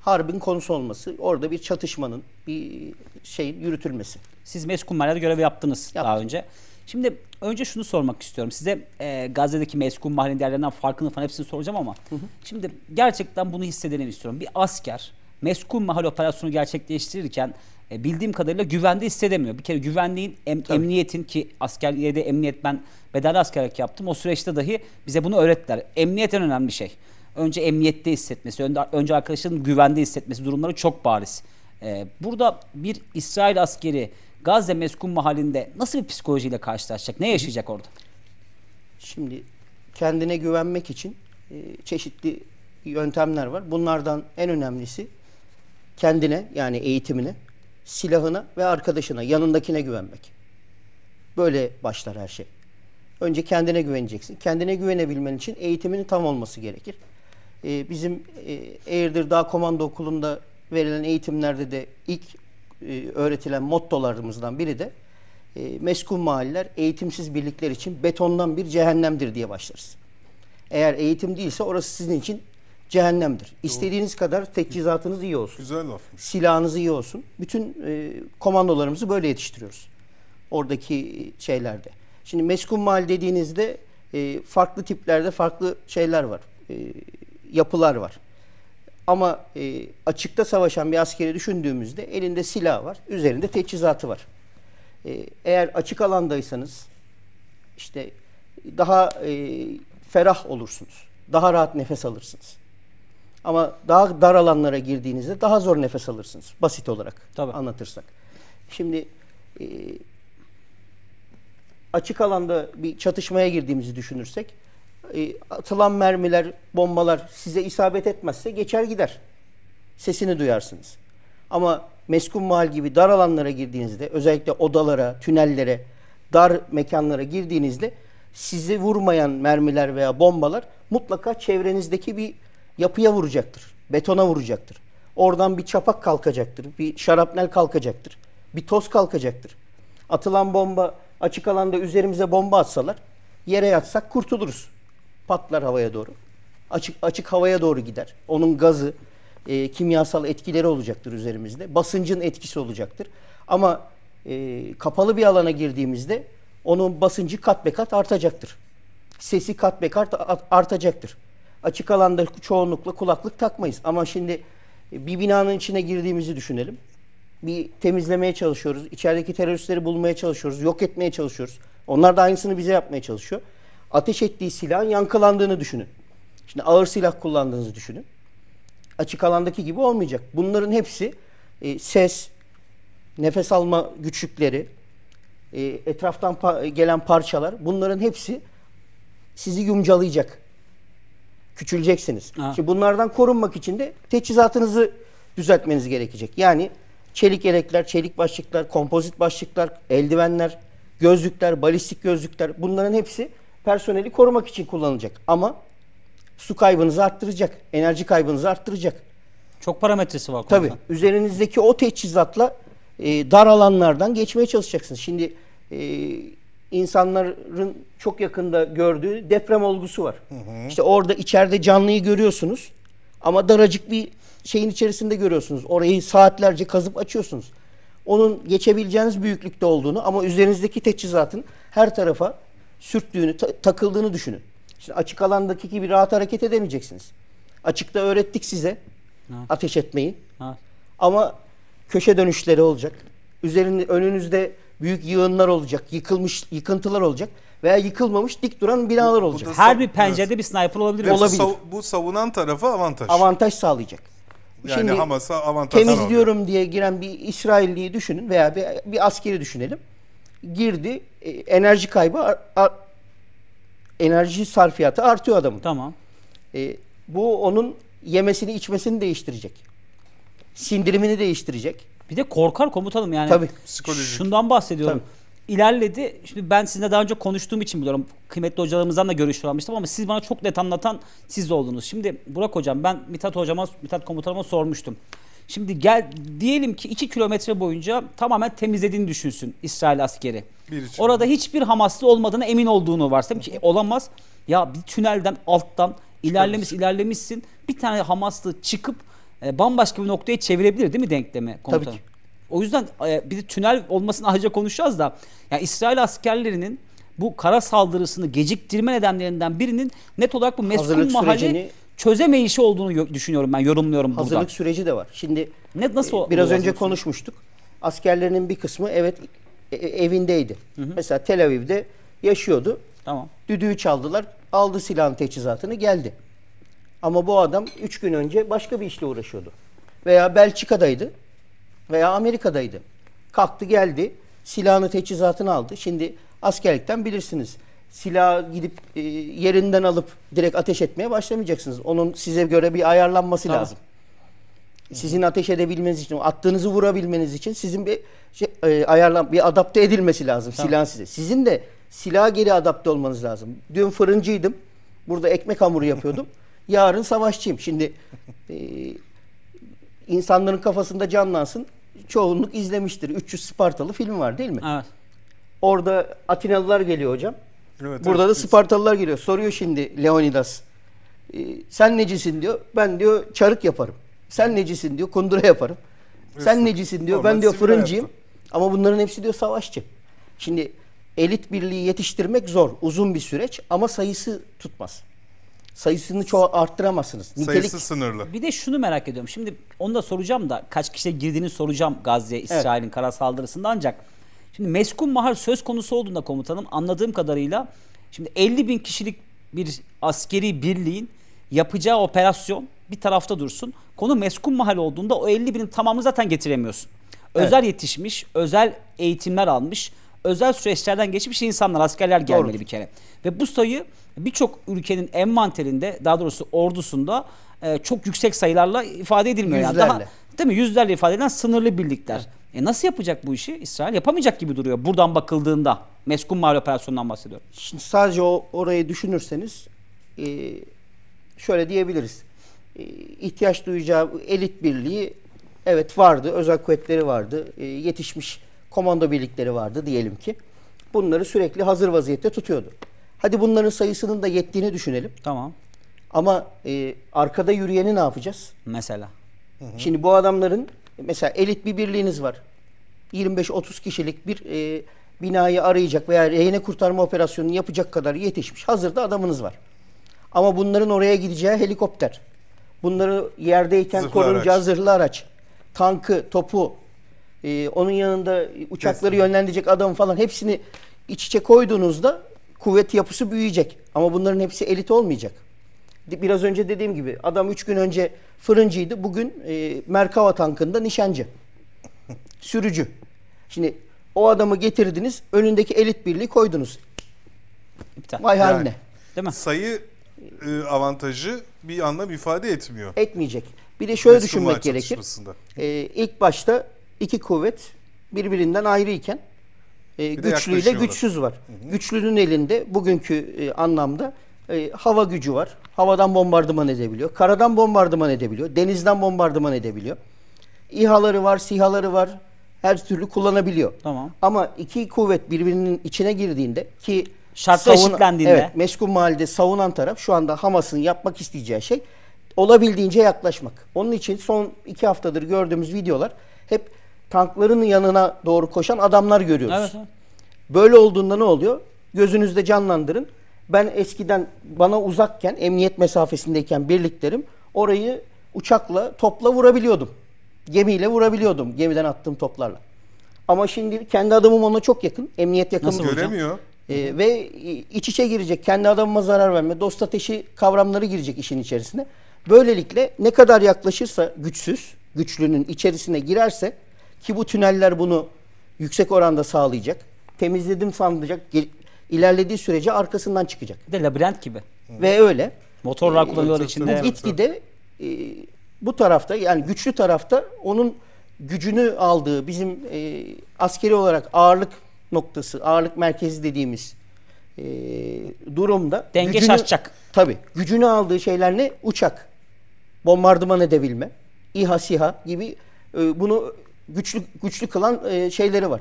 harbin konusu olması, orada bir çatışmanın, bir şeyin yürütülmesi. Siz meskunlarla görev yaptınız Yaptım. daha önce. Şimdi önce şunu sormak istiyorum. Size e, Gazze'deki meskun mahallenin değerlerinden farkını falan hepsini soracağım ama hı hı. şimdi gerçekten bunu hissedelim istiyorum. Bir asker meskun mahalle operasyonu gerçekleştirirken e, bildiğim kadarıyla güvende hissedemiyor. Bir kere güvenliğin, em, emniyetin ki askerliğe emniyet ben bedel askerlik yaptım. O süreçte dahi bize bunu öğrettiler. Emniyet en önemli şey. Önce emniyette hissetmesi, önce arkadaşının güvende hissetmesi durumları çok bariz. E, burada bir İsrail askeri Gazze meskun mahallinde nasıl bir psikolojiyle karşılaşacak? Ne yaşayacak orada? Şimdi kendine güvenmek için e, çeşitli yöntemler var. Bunlardan en önemlisi kendine yani eğitimine silahına ve arkadaşına, yanındakine güvenmek. Böyle başlar her şey. Önce kendine güveneceksin. Kendine güvenebilmen için eğitiminin tam olması gerekir. Ee, bizim e, Eğirdir Dağ Komando Okulu'nda verilen eğitimlerde de ilk e, öğretilen mottolarımızdan biri de e, meskun mahalleler eğitimsiz birlikler için betondan bir cehennemdir diye başlarız. Eğer eğitim değilse orası sizin için cehennemdir. İstediğiniz kadar teçhizatınız iyi olsun. Güzel lafmış. Silahınız iyi olsun. Bütün e, komandolarımızı böyle yetiştiriyoruz. Oradaki şeylerde. Şimdi meskun mal dediğinizde e, farklı tiplerde farklı şeyler var. E, yapılar var. Ama e, açıkta savaşan bir askeri düşündüğümüzde elinde silah var, üzerinde teçhizatı var. E, eğer açık alandaysanız işte daha e, ferah olursunuz. Daha rahat nefes alırsınız. Ama daha dar alanlara girdiğinizde daha zor nefes alırsınız. Basit olarak Tabii. anlatırsak. Şimdi e, açık alanda bir çatışmaya girdiğimizi düşünürsek e, atılan mermiler, bombalar size isabet etmezse geçer gider. Sesini duyarsınız. Ama meskun mahal gibi dar alanlara girdiğinizde özellikle odalara, tünellere, dar mekanlara girdiğinizde sizi vurmayan mermiler veya bombalar mutlaka çevrenizdeki bir yapıya vuracaktır. Betona vuracaktır. Oradan bir çapak kalkacaktır. Bir şarapnel kalkacaktır. Bir toz kalkacaktır. Atılan bomba açık alanda üzerimize bomba atsalar yere yatsak kurtuluruz. Patlar havaya doğru. Açık açık havaya doğru gider. Onun gazı, e, kimyasal etkileri olacaktır üzerimizde. Basıncın etkisi olacaktır. Ama e, kapalı bir alana girdiğimizde onun basıncı kat be kat artacaktır. Sesi kat be kat artacaktır açık alanda çoğunlukla kulaklık takmayız. Ama şimdi bir binanın içine girdiğimizi düşünelim. Bir temizlemeye çalışıyoruz. İçerideki teröristleri bulmaya çalışıyoruz. Yok etmeye çalışıyoruz. Onlar da aynısını bize yapmaya çalışıyor. Ateş ettiği silahın yankılandığını düşünün. Şimdi ağır silah kullandığınızı düşünün. Açık alandaki gibi olmayacak. Bunların hepsi e, ses, nefes alma güçlükleri, e, etraftan pa- gelen parçalar bunların hepsi sizi yumcalayacak. Küçüleceksiniz. Ha. Şimdi bunlardan korunmak için de teçhizatınızı düzeltmeniz gerekecek. Yani çelik yelekler, çelik başlıklar, kompozit başlıklar, eldivenler, gözlükler, balistik gözlükler bunların hepsi personeli korumak için kullanılacak. Ama su kaybınızı arttıracak, enerji kaybınızı arttıracak. Çok parametresi var. Tabii. Konuda. Üzerinizdeki o teçhizatla e, dar alanlardan geçmeye çalışacaksınız. Şimdi e, insanların çok yakında gördüğü deprem olgusu var. Hı hı. İşte orada içeride canlıyı görüyorsunuz ama daracık bir şeyin içerisinde görüyorsunuz. Orayı saatlerce kazıp açıyorsunuz. Onun geçebileceğiniz büyüklükte olduğunu ama üzerinizdeki teçhizatın her tarafa sürttüğünü, ta- takıldığını düşünün. Şimdi açık alandaki gibi rahat hareket edemeyeceksiniz. Açıkta öğrettik size evet. ateş etmeyi. Evet. Ama köşe dönüşleri olacak. Üzerin önünüzde büyük yığınlar olacak, yıkılmış yıkıntılar olacak veya yıkılmamış dik duran binalar olacak. Bu Her bir pencerede evet. bir sniper olabilir. Ve olabilir. Sav, bu savunan tarafa avantaj. Avantaj sağlayacak. Yani Şimdi Hamas'a avantaj temizliyorum sağlıyor. diye giren bir İsrailliyi düşünün veya bir, bir askeri düşünelim. Girdi, e, enerji kaybı, enerji sarfiyatı artıyor adamın. Tamam. E, bu onun yemesini, içmesini değiştirecek. Sindirimini değiştirecek bir de korkar komutanım yani. Tabii. Psikolojik. Şundan bahsediyorum. Tabii. İlerledi. Şimdi ben sizinle daha önce konuştuğum için biliyorum. Kıymetli hocalarımızdan da görüş almıştım ama siz bana çok net anlatan siz oldunuz. Şimdi Burak hocam ben Mithat hocama, Mithat komutanıma sormuştum. Şimdi gel diyelim ki 2 kilometre boyunca tamamen temizlediğini düşünsün İsrail askeri. Orada hiçbir Hamaslı olmadığına emin olduğunu varsayalım ki e, olamaz. Ya bir tünelden alttan ilerlemiş ilerlemişsin. Bir tane Hamaslı çıkıp e, bambaşka bir noktaya çevirebilir değil mi denklemi komutanım? Tabii ki. O yüzden e, bir de tünel olmasını ayrıca konuşacağız da yani İsrail askerlerinin bu kara saldırısını geciktirme nedenlerinden birinin net olarak bu meskun mahalli sürecini... çözemeyişi olduğunu düşünüyorum ben yorumluyorum hazırlık burada. Hazırlık süreci de var. Şimdi net nasıl e, biraz önce süreci? konuşmuştuk. Askerlerinin bir kısmı evet e, e, evindeydi. Hı hı. Mesela Tel Aviv'de yaşıyordu. Tamam. Düdüğü çaldılar. Aldı silahın teçhizatını geldi. Ama bu adam 3 gün önce başka bir işle uğraşıyordu. Veya Belçika'daydı veya Amerika'daydı. Kalktı geldi silahını teçhizatını aldı. Şimdi askerlikten bilirsiniz silah gidip e, yerinden alıp direkt ateş etmeye başlamayacaksınız. Onun size göre bir ayarlanması tamam. lazım. Sizin ateş edebilmeniz için, attığınızı vurabilmeniz için sizin bir şey, e, ayarlan bir adapte edilmesi lazım tamam. silah size. Sizin de silah geri adapte olmanız lazım. Dün fırıncıydım. Burada ekmek hamuru yapıyordum yarın savaşçıyım. Şimdi e, insanların kafasında canlansın. Çoğunluk izlemiştir. 300 Spartalı film var değil mi? Evet. Orada Atinalılar geliyor hocam. Evet, Burada evet, da Spartalılar geliyor. Soruyor şimdi Leonidas. E, sen necisin diyor. Ben diyor çarık yaparım. Sen necisin diyor. Kundura yaparım. Evet, sen necisin diyor. Ben diyor fırıncıyım. Ama bunların hepsi diyor savaşçı. Şimdi elit birliği yetiştirmek zor. Uzun bir süreç ama sayısı tutmaz sayısını çok arttıramazsınız. Nitelik... Sayısı sınırlı. Bir de şunu merak ediyorum. Şimdi onu da soracağım da kaç kişiye girdiğini soracağım Gazze İsrail'in evet. kara saldırısında ancak şimdi meskun mahar söz konusu olduğunda komutanım anladığım kadarıyla şimdi 50 bin kişilik bir askeri birliğin yapacağı operasyon bir tarafta dursun. Konu meskun mahal olduğunda o 50 binin tamamını zaten getiremiyorsun. Özel evet. yetişmiş, özel eğitimler almış özel süreçlerden geçmiş insanlar, askerler gelmeli Doğru. bir kere. Ve bu sayı birçok ülkenin envanterinde, daha doğrusu ordusunda e, çok yüksek sayılarla ifade edilmiyor. Yüzlerle. Yani. Daha, değil mi? Yüzlerle ifade edilen sınırlı birlikler. E nasıl yapacak bu işi? İsrail yapamayacak gibi duruyor buradan bakıldığında. Meskun Mali operasyonundan bahsediyorum. Şimdi sadece o orayı düşünürseniz e, şöyle diyebiliriz. E, ihtiyaç duyacağı elit birliği evet vardı. Özel kuvvetleri vardı. E, yetişmiş komando birlikleri vardı diyelim ki. Bunları sürekli hazır vaziyette tutuyordu. Hadi bunların sayısının da yettiğini düşünelim. Tamam. Ama e, arkada yürüyeni ne yapacağız? Mesela. Hı hı. Şimdi bu adamların mesela elit bir birliğiniz var. 25-30 kişilik bir e, binayı arayacak veya rehine kurtarma operasyonunu yapacak kadar yetişmiş hazır da adamınız var. Ama bunların oraya gideceği helikopter. Bunları yerdeyken zırhlı korunacağı araç. zırhlı araç. Tankı, topu, e, onun yanında uçakları yönlendirecek adam falan hepsini iç içe koyduğunuzda kuvvet yapısı büyüyecek. Ama bunların hepsi elit olmayacak. Biraz önce dediğim gibi adam 3 gün önce fırıncıydı. Bugün e, Merkava tankında nişancı. Sürücü. Şimdi o adamı getirdiniz. Önündeki elit birliği koydunuz. İptal. Vay yani, Değil mi? Sayı e, avantajı bir anlam ifade etmiyor. Etmeyecek. Bir de şöyle Mesullar düşünmek gerekir. Ee, ilk başta iki kuvvet birbirinden ayrıyken e, güçlüyle güçsüz var. Hı hı. Güçlünün elinde bugünkü e, anlamda e, hava gücü var. Havadan bombardıman edebiliyor. Karadan bombardıman edebiliyor. Denizden bombardıman edebiliyor. İHA'ları var, SİHA'ları var. Her türlü kullanabiliyor. Tamam. Ama iki kuvvet birbirinin içine girdiğinde ki şartlar eşitlendiğinde evet, meskun mahallede savunan taraf şu anda Hamas'ın yapmak isteyeceği şey olabildiğince yaklaşmak. Onun için son iki haftadır gördüğümüz videolar hep tankların yanına doğru koşan adamlar görüyoruz. Evet, Böyle olduğunda ne oluyor? Gözünüzde canlandırın. Ben eskiden bana uzakken, emniyet mesafesindeyken birliklerim orayı uçakla, topla vurabiliyordum. Gemiyle vurabiliyordum gemiden attığım toplarla. Ama şimdi kendi adamım ona çok yakın. Emniyet yakın. Nasıl göremiyor? E, ve iç içe girecek. Kendi adamıma zarar verme, dost ateşi kavramları girecek işin içerisine. Böylelikle ne kadar yaklaşırsa güçsüz, güçlünün içerisine girerse ki bu tüneller bunu yüksek oranda sağlayacak. Temizledim sanacak. ilerlediği sürece arkasından çıkacak. de labirent gibi. Ve öyle. Motorlar ee, kullanıyorlar içinde. Bu gitgide e, bu tarafta yani güçlü tarafta onun gücünü aldığı bizim e, askeri olarak ağırlık noktası, ağırlık merkezi dediğimiz e, durumda denge gücünü, şaşacak. Tabii. Gücünü aldığı şeyler ne? Uçak, bombardıman edebilme, İHA, SİHA gibi e, bunu güçlü güçlü kılan e, şeyleri var.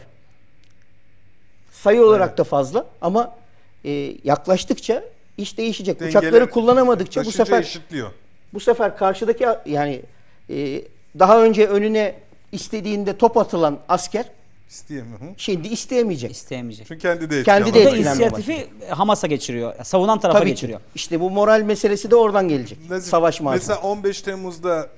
Sayı olarak evet. da fazla ama e, yaklaştıkça iş değişecek. Dengeli, Uçakları kullanamadıkça bu sefer eşitliyor. Bu sefer karşıdaki yani e, daha önce önüne istediğinde top atılan asker İsteyemiyor. Şimdi isteyemeyecek. İsteyemeyecek. Çünkü kendi de Kendi de etkilenmeye inisiyatifi Hamas'a geçiriyor. Savunan tarafa Tabii geçiriyor. Ki. İşte bu moral meselesi de oradan gelecek. Nazif, Savaş mağazı. Mesela 15 Temmuz'da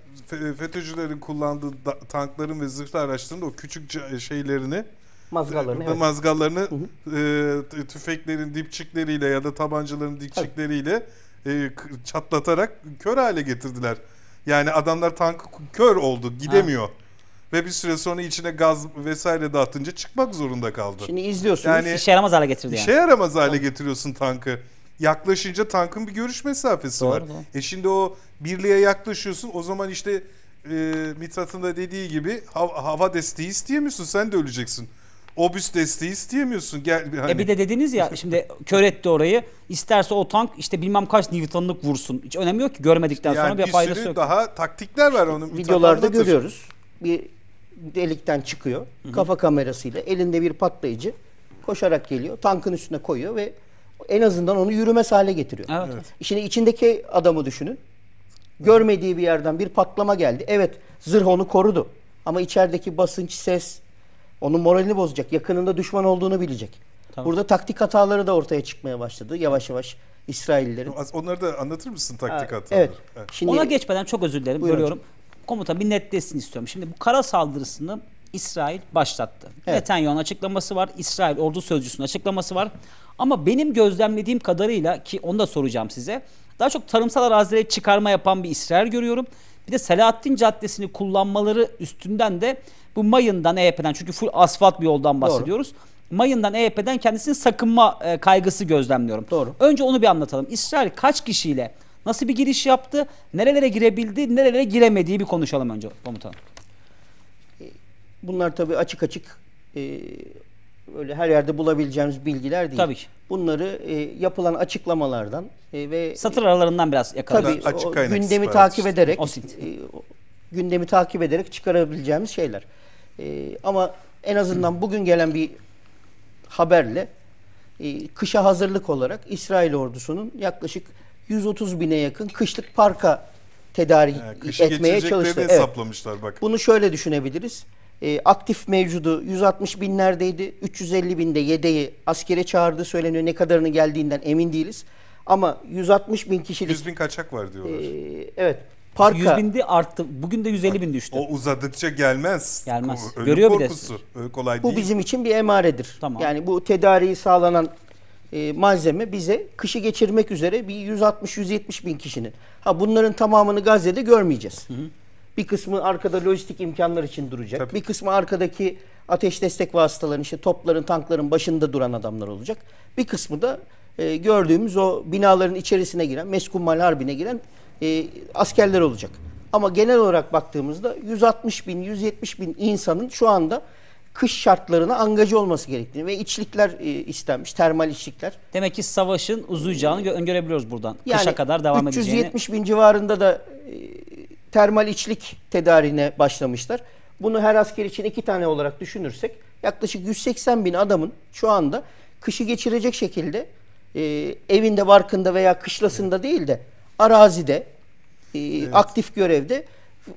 FETÖ'cülerin kullandığı da, tankların ve zırhlı araçların o küçük şeylerini mazgallarını, e, evet. mazgallarını hı hı. E, tüfeklerin dipçikleriyle ya da tabancaların dipçikleriyle e, çatlatarak kör hale getirdiler. Yani adamlar tank kör oldu, gidemiyor. Ha. Ve bir süre sonra içine gaz vesaire dağıtınca çıkmak zorunda kaldı. Şimdi izliyorsunuz yani, işe yaramaz hale getirdi yani. İşe yaramaz hale tamam. getiriyorsun tankı. Yaklaşınca tankın bir görüş mesafesi doğru, var. Doğru. E şimdi o birliğe yaklaşıyorsun o zaman işte e, Mithat'ın da dediği gibi hav hava desteği isteyemiyorsun sen de öleceksin. Obüs desteği isteyemiyorsun. Gel, e, hani... E bir de dediniz ya şimdi kör etti orayı. İsterse o tank işte bilmem kaç Newton'luk vursun. Hiç önemi yok ki görmedikten yani sonra bir, bir faydası yok. daha taktikler var onun. Videolarda görüyoruz. Bir delikten çıkıyor. Hı hı. Kafa kamerasıyla elinde bir patlayıcı koşarak geliyor. Tankın üstüne koyuyor ve en azından onu yürümez hale getiriyor. Evet. evet. Şimdi içindeki adamı düşünün. Görmediği bir yerden bir patlama geldi. Evet zırh onu korudu. Ama içerideki basınç, ses onun moralini bozacak. Yakınında düşman olduğunu bilecek. Tamam. Burada taktik hataları da ortaya çıkmaya başladı yavaş yavaş. İsraillerin. Onları da anlatır mısın taktik ha, hataları? Evet. evet. Şimdi, Ona geçmeden çok özür dilerim. Buyurun. Bölüyorum. Hocam komuta bir net istiyorum. Şimdi bu kara saldırısını İsrail başlattı. Evet. Netanyahu'nun açıklaması var. İsrail ordu sözcüsünün açıklaması var. Ama benim gözlemlediğim kadarıyla ki onu da soracağım size. Daha çok tarımsal arazilere çıkarma yapan bir İsrail görüyorum. Bir de Selahattin Caddesi'ni kullanmaları üstünden de bu Mayın'dan EYP'den çünkü full asfalt bir yoldan bahsediyoruz. Doğru. Mayın'dan EYP'den kendisini sakınma e, kaygısı gözlemliyorum. Doğru. Önce onu bir anlatalım. İsrail kaç kişiyle Nasıl bir giriş yaptı? Nerelere girebildi? Nerelere giremediği bir konuşalım önce komutanım. E, bunlar tabii açık açık e, öyle her yerde bulabileceğimiz bilgiler değil. Tabii Bunları e, yapılan açıklamalardan e, ve satır aralarından biraz yakaladık. Tabii açık o, gündemi takip işte. ederek OSİNT. E, gündemi takip ederek çıkarabileceğimiz şeyler. E, ama en azından Hı. bugün gelen bir haberle e, kışa hazırlık olarak İsrail ordusunun yaklaşık 130 bine yakın kışlık parka tedarik yani etmeye çalıştı. hesaplamışlar bak. Bunu şöyle düşünebiliriz. E, aktif mevcudu 160 binlerdeydi. 350 binde yedeği askere çağırdı söyleniyor. Ne kadarını geldiğinden emin değiliz. Ama 160 bin kişilik... 100 bin kaçak var diyorlar. E, evet. Parka. 100 bindi arttı. Bugün de 150 bin düştü. O uzadıkça gelmez. Gelmez. Ölüm Görüyor korkusu. bir Öyle kolay Bu değil. Bu bizim için bir emaredir. Tamam. Yani bu tedariği sağlanan e, malzeme bize kışı geçirmek üzere bir 160-170 bin kişinin. Ha bunların tamamını Gazze'de görmeyeceğiz. Hı hı. Bir kısmı arkada lojistik imkanlar için duracak. Tabii. Bir kısmı arkadaki ateş destek vasıtalarının işte topların, tankların başında duran adamlar olacak. Bir kısmı da e, gördüğümüz o binaların içerisine giren, Meskumal Harbi'ne giren e, askerler olacak. Ama genel olarak baktığımızda 160 bin, 170 bin insanın şu anda kış şartlarına angaja olması gerektiğini ve içlikler e, istenmiş, termal içlikler. Demek ki savaşın uzayacağını öngörebiliyoruz buradan. Yani Kışa kadar devam 370 edeceğini. 370 bin civarında da e, termal içlik tedarine başlamışlar. Bunu her asker için iki tane olarak düşünürsek yaklaşık 180 bin adamın şu anda kışı geçirecek şekilde e, evinde, barkında veya kışlasında değil de arazide, evet. aktif görevde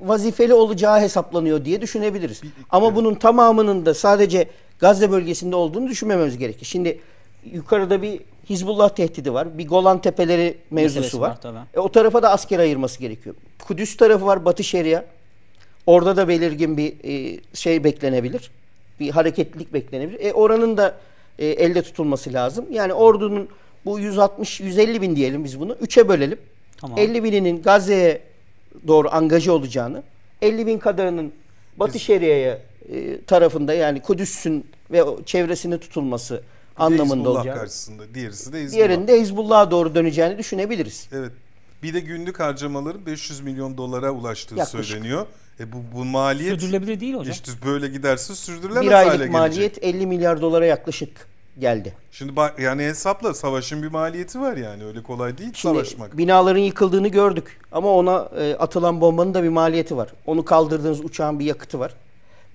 vazifeli olacağı hesaplanıyor diye düşünebiliriz. Ama evet. bunun tamamının da sadece Gazze bölgesinde olduğunu düşünmememiz gerekir. Şimdi yukarıda bir Hizbullah tehdidi var. Bir Golan Tepeleri mevzusu var. var e, o tarafa da asker ayırması gerekiyor. Kudüs tarafı var Batı Şeria. Orada da belirgin bir e, şey beklenebilir. Bir hareketlilik beklenebilir. E, oranın da e, elde tutulması lazım. Yani ordunun bu 160-150 bin diyelim biz bunu. Üçe bölelim. Tamam. 50 bininin Gazze'ye doğru angaje olacağını 50 bin kadarının Batı Biz... Şeria'ya e, tarafında yani Kudüs'ün ve çevresini tutulması anlamında Hizbullah olacağını. karşısında diğerisi de Hizbullah. Diğerinde Hizbullah'a doğru döneceğini düşünebiliriz. Evet. Bir de günlük harcamaların 500 milyon dolara ulaştığı Yaklaşık. söyleniyor. E bu, bu maliyet... Sürdürülebilir değil hocam. İşte böyle giderse sürdürülemez hale gelecek. Bir aylık maliyet 50 milyar dolara yaklaşık geldi. Şimdi bak yani hesapla savaşın bir maliyeti var yani öyle kolay değil Şimdi savaşmak. Binaların yıkıldığını gördük ama ona e, atılan bombanın da bir maliyeti var. Onu kaldırdığınız uçağın bir yakıtı var.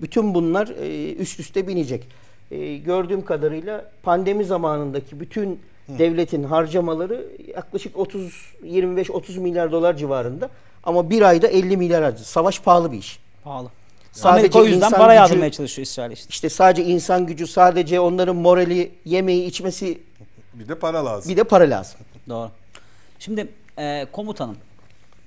Bütün bunlar e, üst üste binecek. E, gördüğüm kadarıyla pandemi zamanındaki bütün Hı. devletin harcamaları yaklaşık 30 25 30 milyar dolar civarında ama bir ayda 50 milyar harcı. Savaş pahalı bir iş. Pahalı. Sadece Amerika o yüzden para gücü, çalışıyor İsrail işte. İşte sadece insan gücü, sadece onların morali, yemeği, içmesi. Bir de para lazım. Bir de para lazım. Doğru. Şimdi e, komutanım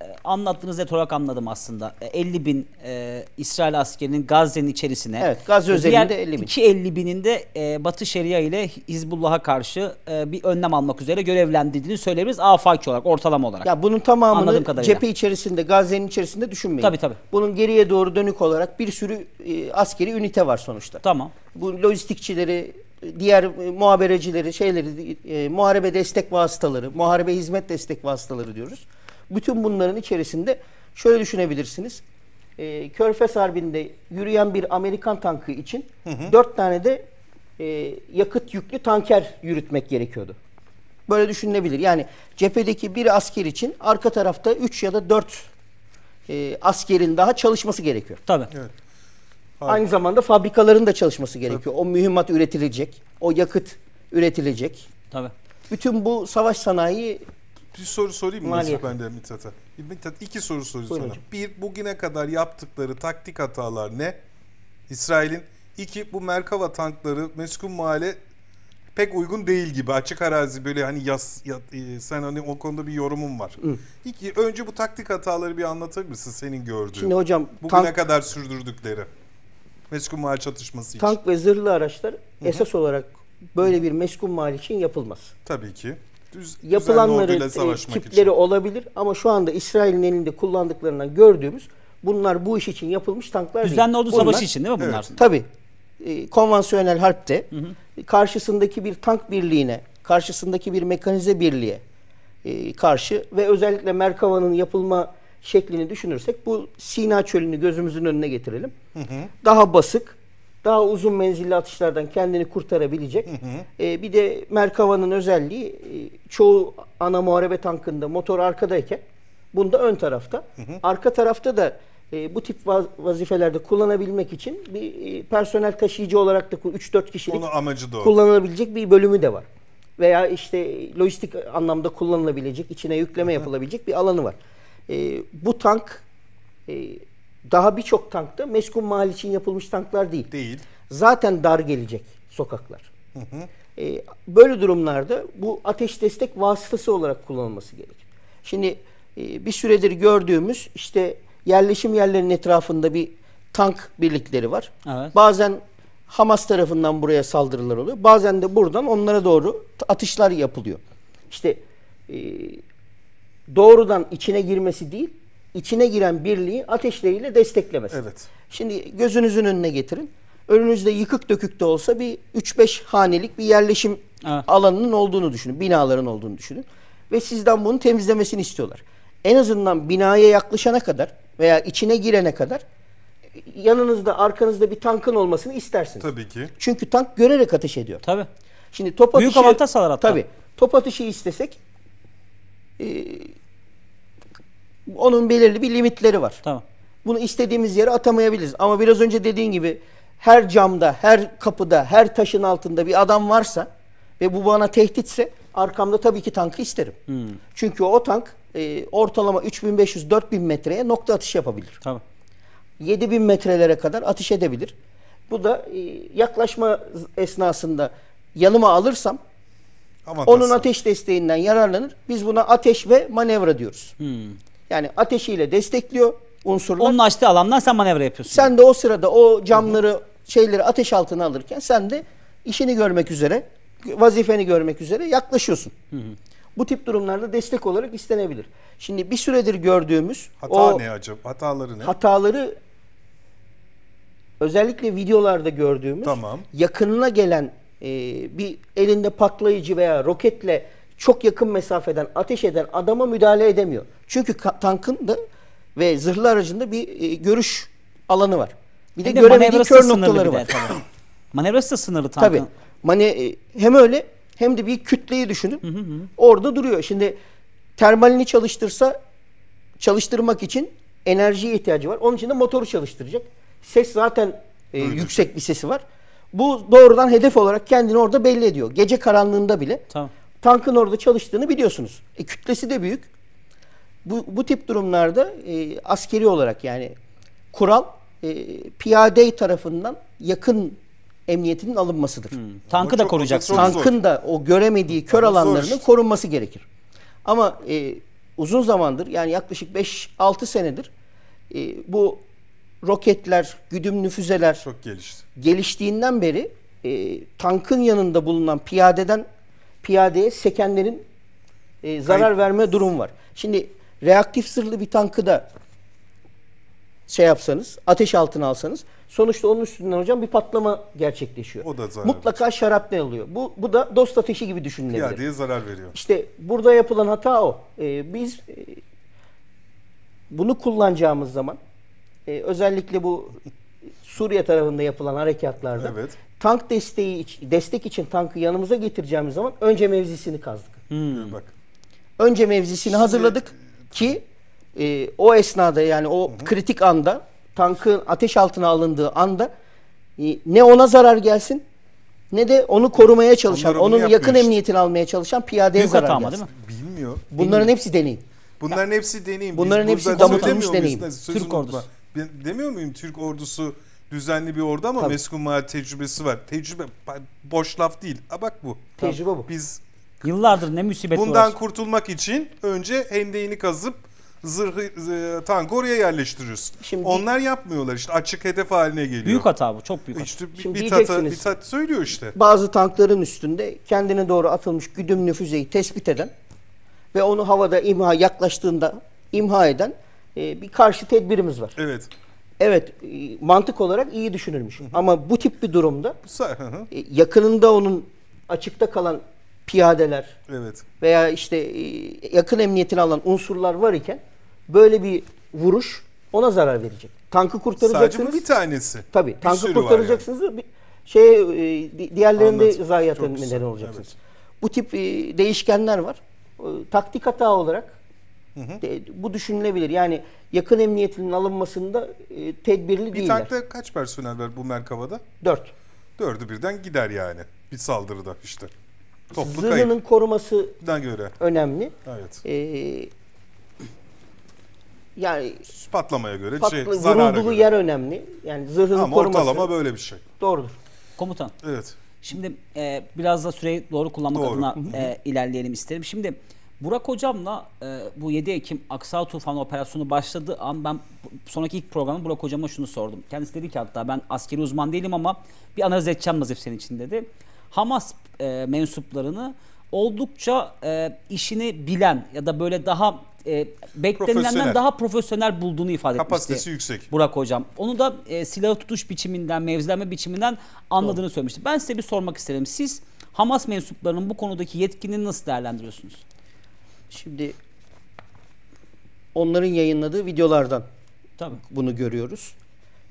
e, anlattığınızda doğru anladım aslında. 50 e, bin e, İsrail askerinin Gazze'nin içerisine. Evet Gazze e, özelinde 50 bin. 250 binin de e, Batı Şeria ile Hizbullah'a karşı e, bir önlem almak üzere görevlendirdiğini söyleriz, Afaki olarak ortalama olarak. Ya bunun tamamını cephe içerisinde Gazze'nin içerisinde düşünmeyin. Tabii tabii. Bunun geriye doğru dönük olarak bir sürü e, askeri ünite var sonuçta. Tamam. Bu lojistikçileri diğer e, muhaberecileri, şeyleri, e, muharebe destek vasıtaları, muharebe hizmet destek vasıtaları diyoruz. Bütün bunların içerisinde şöyle düşünebilirsiniz. E, Körfez Harbi'nde yürüyen bir Amerikan tankı için hı hı. 4 tane de e, yakıt yüklü tanker yürütmek gerekiyordu. Böyle düşünülebilir. Yani cephedeki bir asker için arka tarafta 3 ya da 4 e, askerin daha çalışması gerekiyor. Tabii. Evet. Harika. Aynı zamanda fabrikaların da çalışması gerekiyor. Tabii. O mühimmat üretilecek, o yakıt üretilecek. Tabii. Bütün bu savaş sanayi bir soru sorayım mı ben de Mithat'a? Mithat iki soru sorayım sana. Bir, bugüne kadar yaptıkları taktik hatalar ne? İsrail'in. iki bu Merkava tankları meskun mahalle pek uygun değil gibi. Açık arazi böyle hani yaz, ya, e, sen hani o konuda bir yorumun var. Hı. İki, önce bu taktik hataları bir anlatır mısın senin gördüğün? Şimdi hocam bugüne tank, kadar sürdürdükleri meskun mahal çatışması için. Tank ve zırhlı araçlar Hı-hı. esas olarak böyle Hı-hı. bir meskun mahal için yapılmaz. Tabii ki düz, yapılanları, e, tipleri için. olabilir ama şu anda İsrail'in elinde kullandıklarından gördüğümüz bunlar bu iş için yapılmış tanklar Düzenli değil. Düzenli ordu savaşı için değil mi bunlar? Evet. Tabii. E, konvansiyonel harpte hı hı. karşısındaki bir tank birliğine, karşısındaki bir mekanize birliğe e, karşı ve özellikle Merkava'nın yapılma şeklini düşünürsek bu Sina çölünü gözümüzün önüne getirelim. Hı hı. Daha basık, daha uzun menzilli atışlardan kendini kurtarabilecek. Hı hı. E, bir de Merkava'nın özelliği e, çoğu ana muharebe tankında motor arkadayken bunda ön tarafta. Hı hı. Arka tarafta da e, bu tip vaz vazifelerde kullanabilmek için bir e, personel taşıyıcı olarak da 3-4 kişilik amacı kullanılabilecek bir bölümü de var. Veya işte lojistik anlamda kullanılabilecek, içine yükleme hı hı. yapılabilecek bir alanı var. E, bu tank e, daha birçok tankta meskun mal için yapılmış tanklar değil. Değil. Zaten dar gelecek sokaklar. Hı hı. Ee, böyle durumlarda bu ateş destek vasıtası olarak kullanılması gerekir. Şimdi e, bir süredir gördüğümüz işte yerleşim yerlerinin etrafında bir tank birlikleri var. Evet. Bazen Hamas tarafından buraya saldırılar oluyor. Bazen de buradan onlara doğru atışlar yapılıyor. İşte e, doğrudan içine girmesi değil, içine giren birliği ateşleriyle desteklemez. Evet. Şimdi gözünüzün önüne getirin. Önünüzde yıkık dökük de olsa bir 3-5 hanelik bir yerleşim evet. alanının olduğunu düşünün. Binaların olduğunu düşünün. Ve sizden bunu temizlemesini istiyorlar. En azından binaya yaklaşana kadar veya içine girene kadar e, yanınızda arkanızda bir tankın olmasını istersiniz. Tabii ki. Çünkü tank görerek ateş ediyor. Tabii. Şimdi top atışı... Büyük avantaj sağlar hatta. Tabii. Top atışı istesek e, onun belirli bir limitleri var. Tamam. Bunu istediğimiz yere atamayabiliriz. Ama biraz önce dediğin gibi her camda, her kapıda, her taşın altında bir adam varsa ve bu bana tehditse arkamda tabii ki tankı isterim. Hmm. Çünkü o tank e, ortalama 3500-4000 metreye nokta atış yapabilir. Tamam. 7000 metrelere kadar atış edebilir. Bu da e, yaklaşma esnasında yanıma alırsam Aman onun ateş desteğinden yararlanır. Biz buna ateş ve manevra diyoruz. Hmm. Yani ateşiyle destekliyor unsurlar. Onun açtığı alandan sen manevra yapıyorsun. Sen de o sırada o camları şeyleri ateş altına alırken sen de işini görmek üzere vazifeni görmek üzere yaklaşıyorsun. Hı hı. Bu tip durumlarda destek olarak istenebilir. Şimdi bir süredir gördüğümüz hata o ne acaba? Hataları ne? Hataları özellikle videolarda gördüğümüz tamam. yakınına gelen e, bir elinde patlayıcı veya roketle çok yakın mesafeden ateş eden adama müdahale edemiyor. Çünkü tankın da ve zırhlı aracında bir e, görüş alanı var. Bir de, de göremediği kör noktaları var. Manevrası da sınırlı tankın. Tabii. Mane, e, hem öyle hem de bir kütleyi düşünün. Hı hı Orada duruyor. Şimdi termalini çalıştırsa çalıştırmak için enerjiye ihtiyacı var. Onun için de motoru çalıştıracak. Ses zaten e, yüksek bir sesi var. Bu doğrudan hedef olarak kendini orada belli ediyor. Gece karanlığında bile. Tamam. Tankın orada çalıştığını biliyorsunuz. E, kütlesi de büyük. Bu, bu tip durumlarda e, askeri olarak yani kural e, piyade tarafından yakın emniyetinin alınmasıdır. Hmm. Tankı da koruyacak, Tankın da o göremediği kör Ama alanlarının zor. korunması gerekir. Ama e, uzun zamandır yani yaklaşık 5-6 senedir e, bu roketler, güdümlü füzeler çok gelişti. Geliştiğinden beri e, tankın yanında bulunan piyadeden piyadeye sekenlerin e, zarar Hayır. verme durum var. Şimdi reaktif sırlı bir tankı da şey yapsanız, ateş altına alsanız sonuçta onun üstünden hocam bir patlama gerçekleşiyor. O da zarar. Mutlaka şarap ne oluyor? Bu bu da dost ateşi gibi düşünülebilir. diye zarar veriyor. İşte burada yapılan hata o. Ee, biz e, bunu kullanacağımız zaman e, özellikle bu Suriye tarafında yapılan harekatlarda evet. tank desteği destek için tankı yanımıza getireceğimiz zaman önce mevzisini kazdık. Hmm. Bak. Önce mevzisini Şimdi, hazırladık. Ki e, o esnada yani o hı hı. kritik anda tankın ateş altına alındığı anda e, ne ona zarar gelsin ne de onu korumaya çalışan, onun yakın işte. emniyetini almaya çalışan piyadeye Büyük zarar hata gelsin. Değil mi? Bilmiyor. Bunların Bilmiyor. hepsi deneyim. Bunların ya. hepsi deneyim. Bunların Biz hepsi damıtılmış deneyim. Türk ordusu. Ben, demiyor muyum Türk ordusu düzenli bir ordu ama Tabii. meskun maal tecrübesi var. Tecrübe boş laf değil. A bak bu. Tecrübe bu. Biz Yıllardır ne musibet Bundan uğraştık. kurtulmak için önce hendeğini kazıp zırhı e, tankı oraya yerleştiriyorsun. Şimdi- Onlar yapmıyorlar işte açık hedef haline geliyor. Büyük hata bu çok büyük hata. İşte bir, Şimdi bir tata, bir tat söylüyor işte. Bazı tankların üstünde kendine doğru atılmış güdümlü füzeyi tespit eden ve onu havada imha yaklaştığında imha eden e, bir karşı tedbirimiz var. Evet. Evet e, mantık olarak iyi düşünülmüş ama bu tip bir durumda hı hı. E, yakınında onun açıkta kalan piyadeler evet. veya işte e, yakın emniyetini alan unsurlar var iken böyle bir vuruş ona zarar verecek. Tankı kurtaracaksınız. Sadece bir tanesi. Tabii. Bir tankı kurtaracaksınız. Yani. Şey e, diğerlerinde zayiat neden olacaksınız. Evet. Bu tip e, değişkenler var. Taktik hata olarak Hı hı. bu düşünülebilir. Yani yakın emniyetinin alınmasında e, tedbirli bir değiller. Bir tankta kaç personel var bu Merkava'da? Dört. Dördü birden gider yani bir saldırıda işte. Toplu zırhının kayıp. koruması göre önemli. Evet. Ee, yani patlamaya göre patla, şey zarara göre. yer önemli. Yani zırhının Ama koruması. Ama ortalama böyle bir şey. Doğrudur. Komutan. Evet. Şimdi e, biraz da süreyi doğru kullanmak doğru. adına e, ilerleyelim isterim. Şimdi Burak hocamla e, bu 7 Ekim aksal tufan operasyonu başladığı an ben sonraki ilk programda Burak hocama şunu sordum. Kendisi dedi ki hatta ben askeri uzman değilim ama bir analiz edeceğim Nazif senin için dedi. Hamas e, mensuplarını oldukça e, işini bilen ya da böyle daha e, beklenilenden daha profesyonel bulduğunu ifade Kapasitesi etmişti. Kapasitesi yüksek. Burak Hocam. Onu da e, silahı tutuş biçiminden, mevzilenme biçiminden anladığını Doğru. söylemişti. Ben size bir sormak isterim. Siz Hamas mensuplarının bu konudaki yetkinini nasıl değerlendiriyorsunuz? Şimdi onların yayınladığı videolardan Tabii. bunu görüyoruz.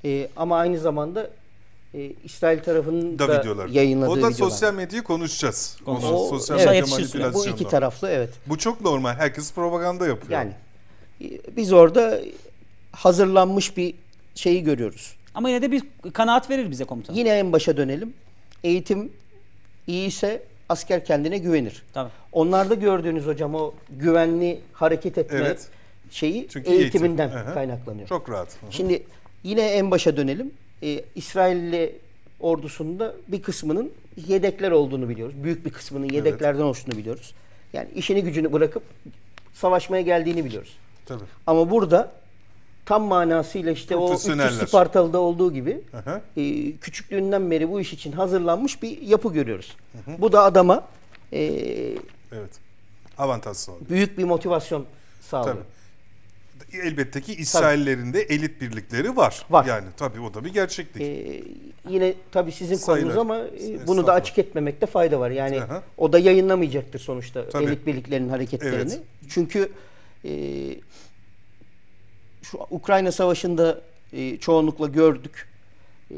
E, ama aynı zamanda e, İsrail tarafının da, da videolar. yayınladığı videolar. O da videolar. sosyal medyayı konuşacağız. Onu, o, sosyal şey medya evet, manipülasyonu. Bu iki taraflı evet. Bu çok normal. Herkes propaganda yapıyor. Yani e, biz orada hazırlanmış bir şeyi görüyoruz. Ama yine de bir kanaat verir bize komutan. Yine en başa dönelim. Eğitim iyiyse asker kendine güvenir. Tabii. Onlarda gördüğünüz hocam o güvenli hareket etme evet. şeyi Çünkü eğitiminden eğitim. kaynaklanıyor. Çok rahat. Şimdi yine en başa dönelim e, İsrailli ordusunda bir kısmının yedekler olduğunu biliyoruz. Büyük bir kısmının yedeklerden evet. oluştuğunu biliyoruz. Yani işini gücünü bırakıp savaşmaya geldiğini biliyoruz. Tabii. Ama burada tam manasıyla işte o 300 Spartalı'da olduğu gibi e, küçüklüğünden beri bu iş için hazırlanmış bir yapı görüyoruz. Hı hı. Bu da adama e, evet. avantaj sağlıyor. Büyük bir motivasyon sağlıyor. Tabii elbette ki İsraillerin de elit birlikleri var. Var. Yani tabii o da bir gerçeklik. Ee, yine tabii sizin Sayılar. konunuz ama e, bunu da açık etmemekte fayda var. Yani Aha. o da yayınlamayacaktır sonuçta tabii. elit birliklerin hareketlerini. Evet. Çünkü e, şu Ukrayna Savaşı'nda e, çoğunlukla gördük. E,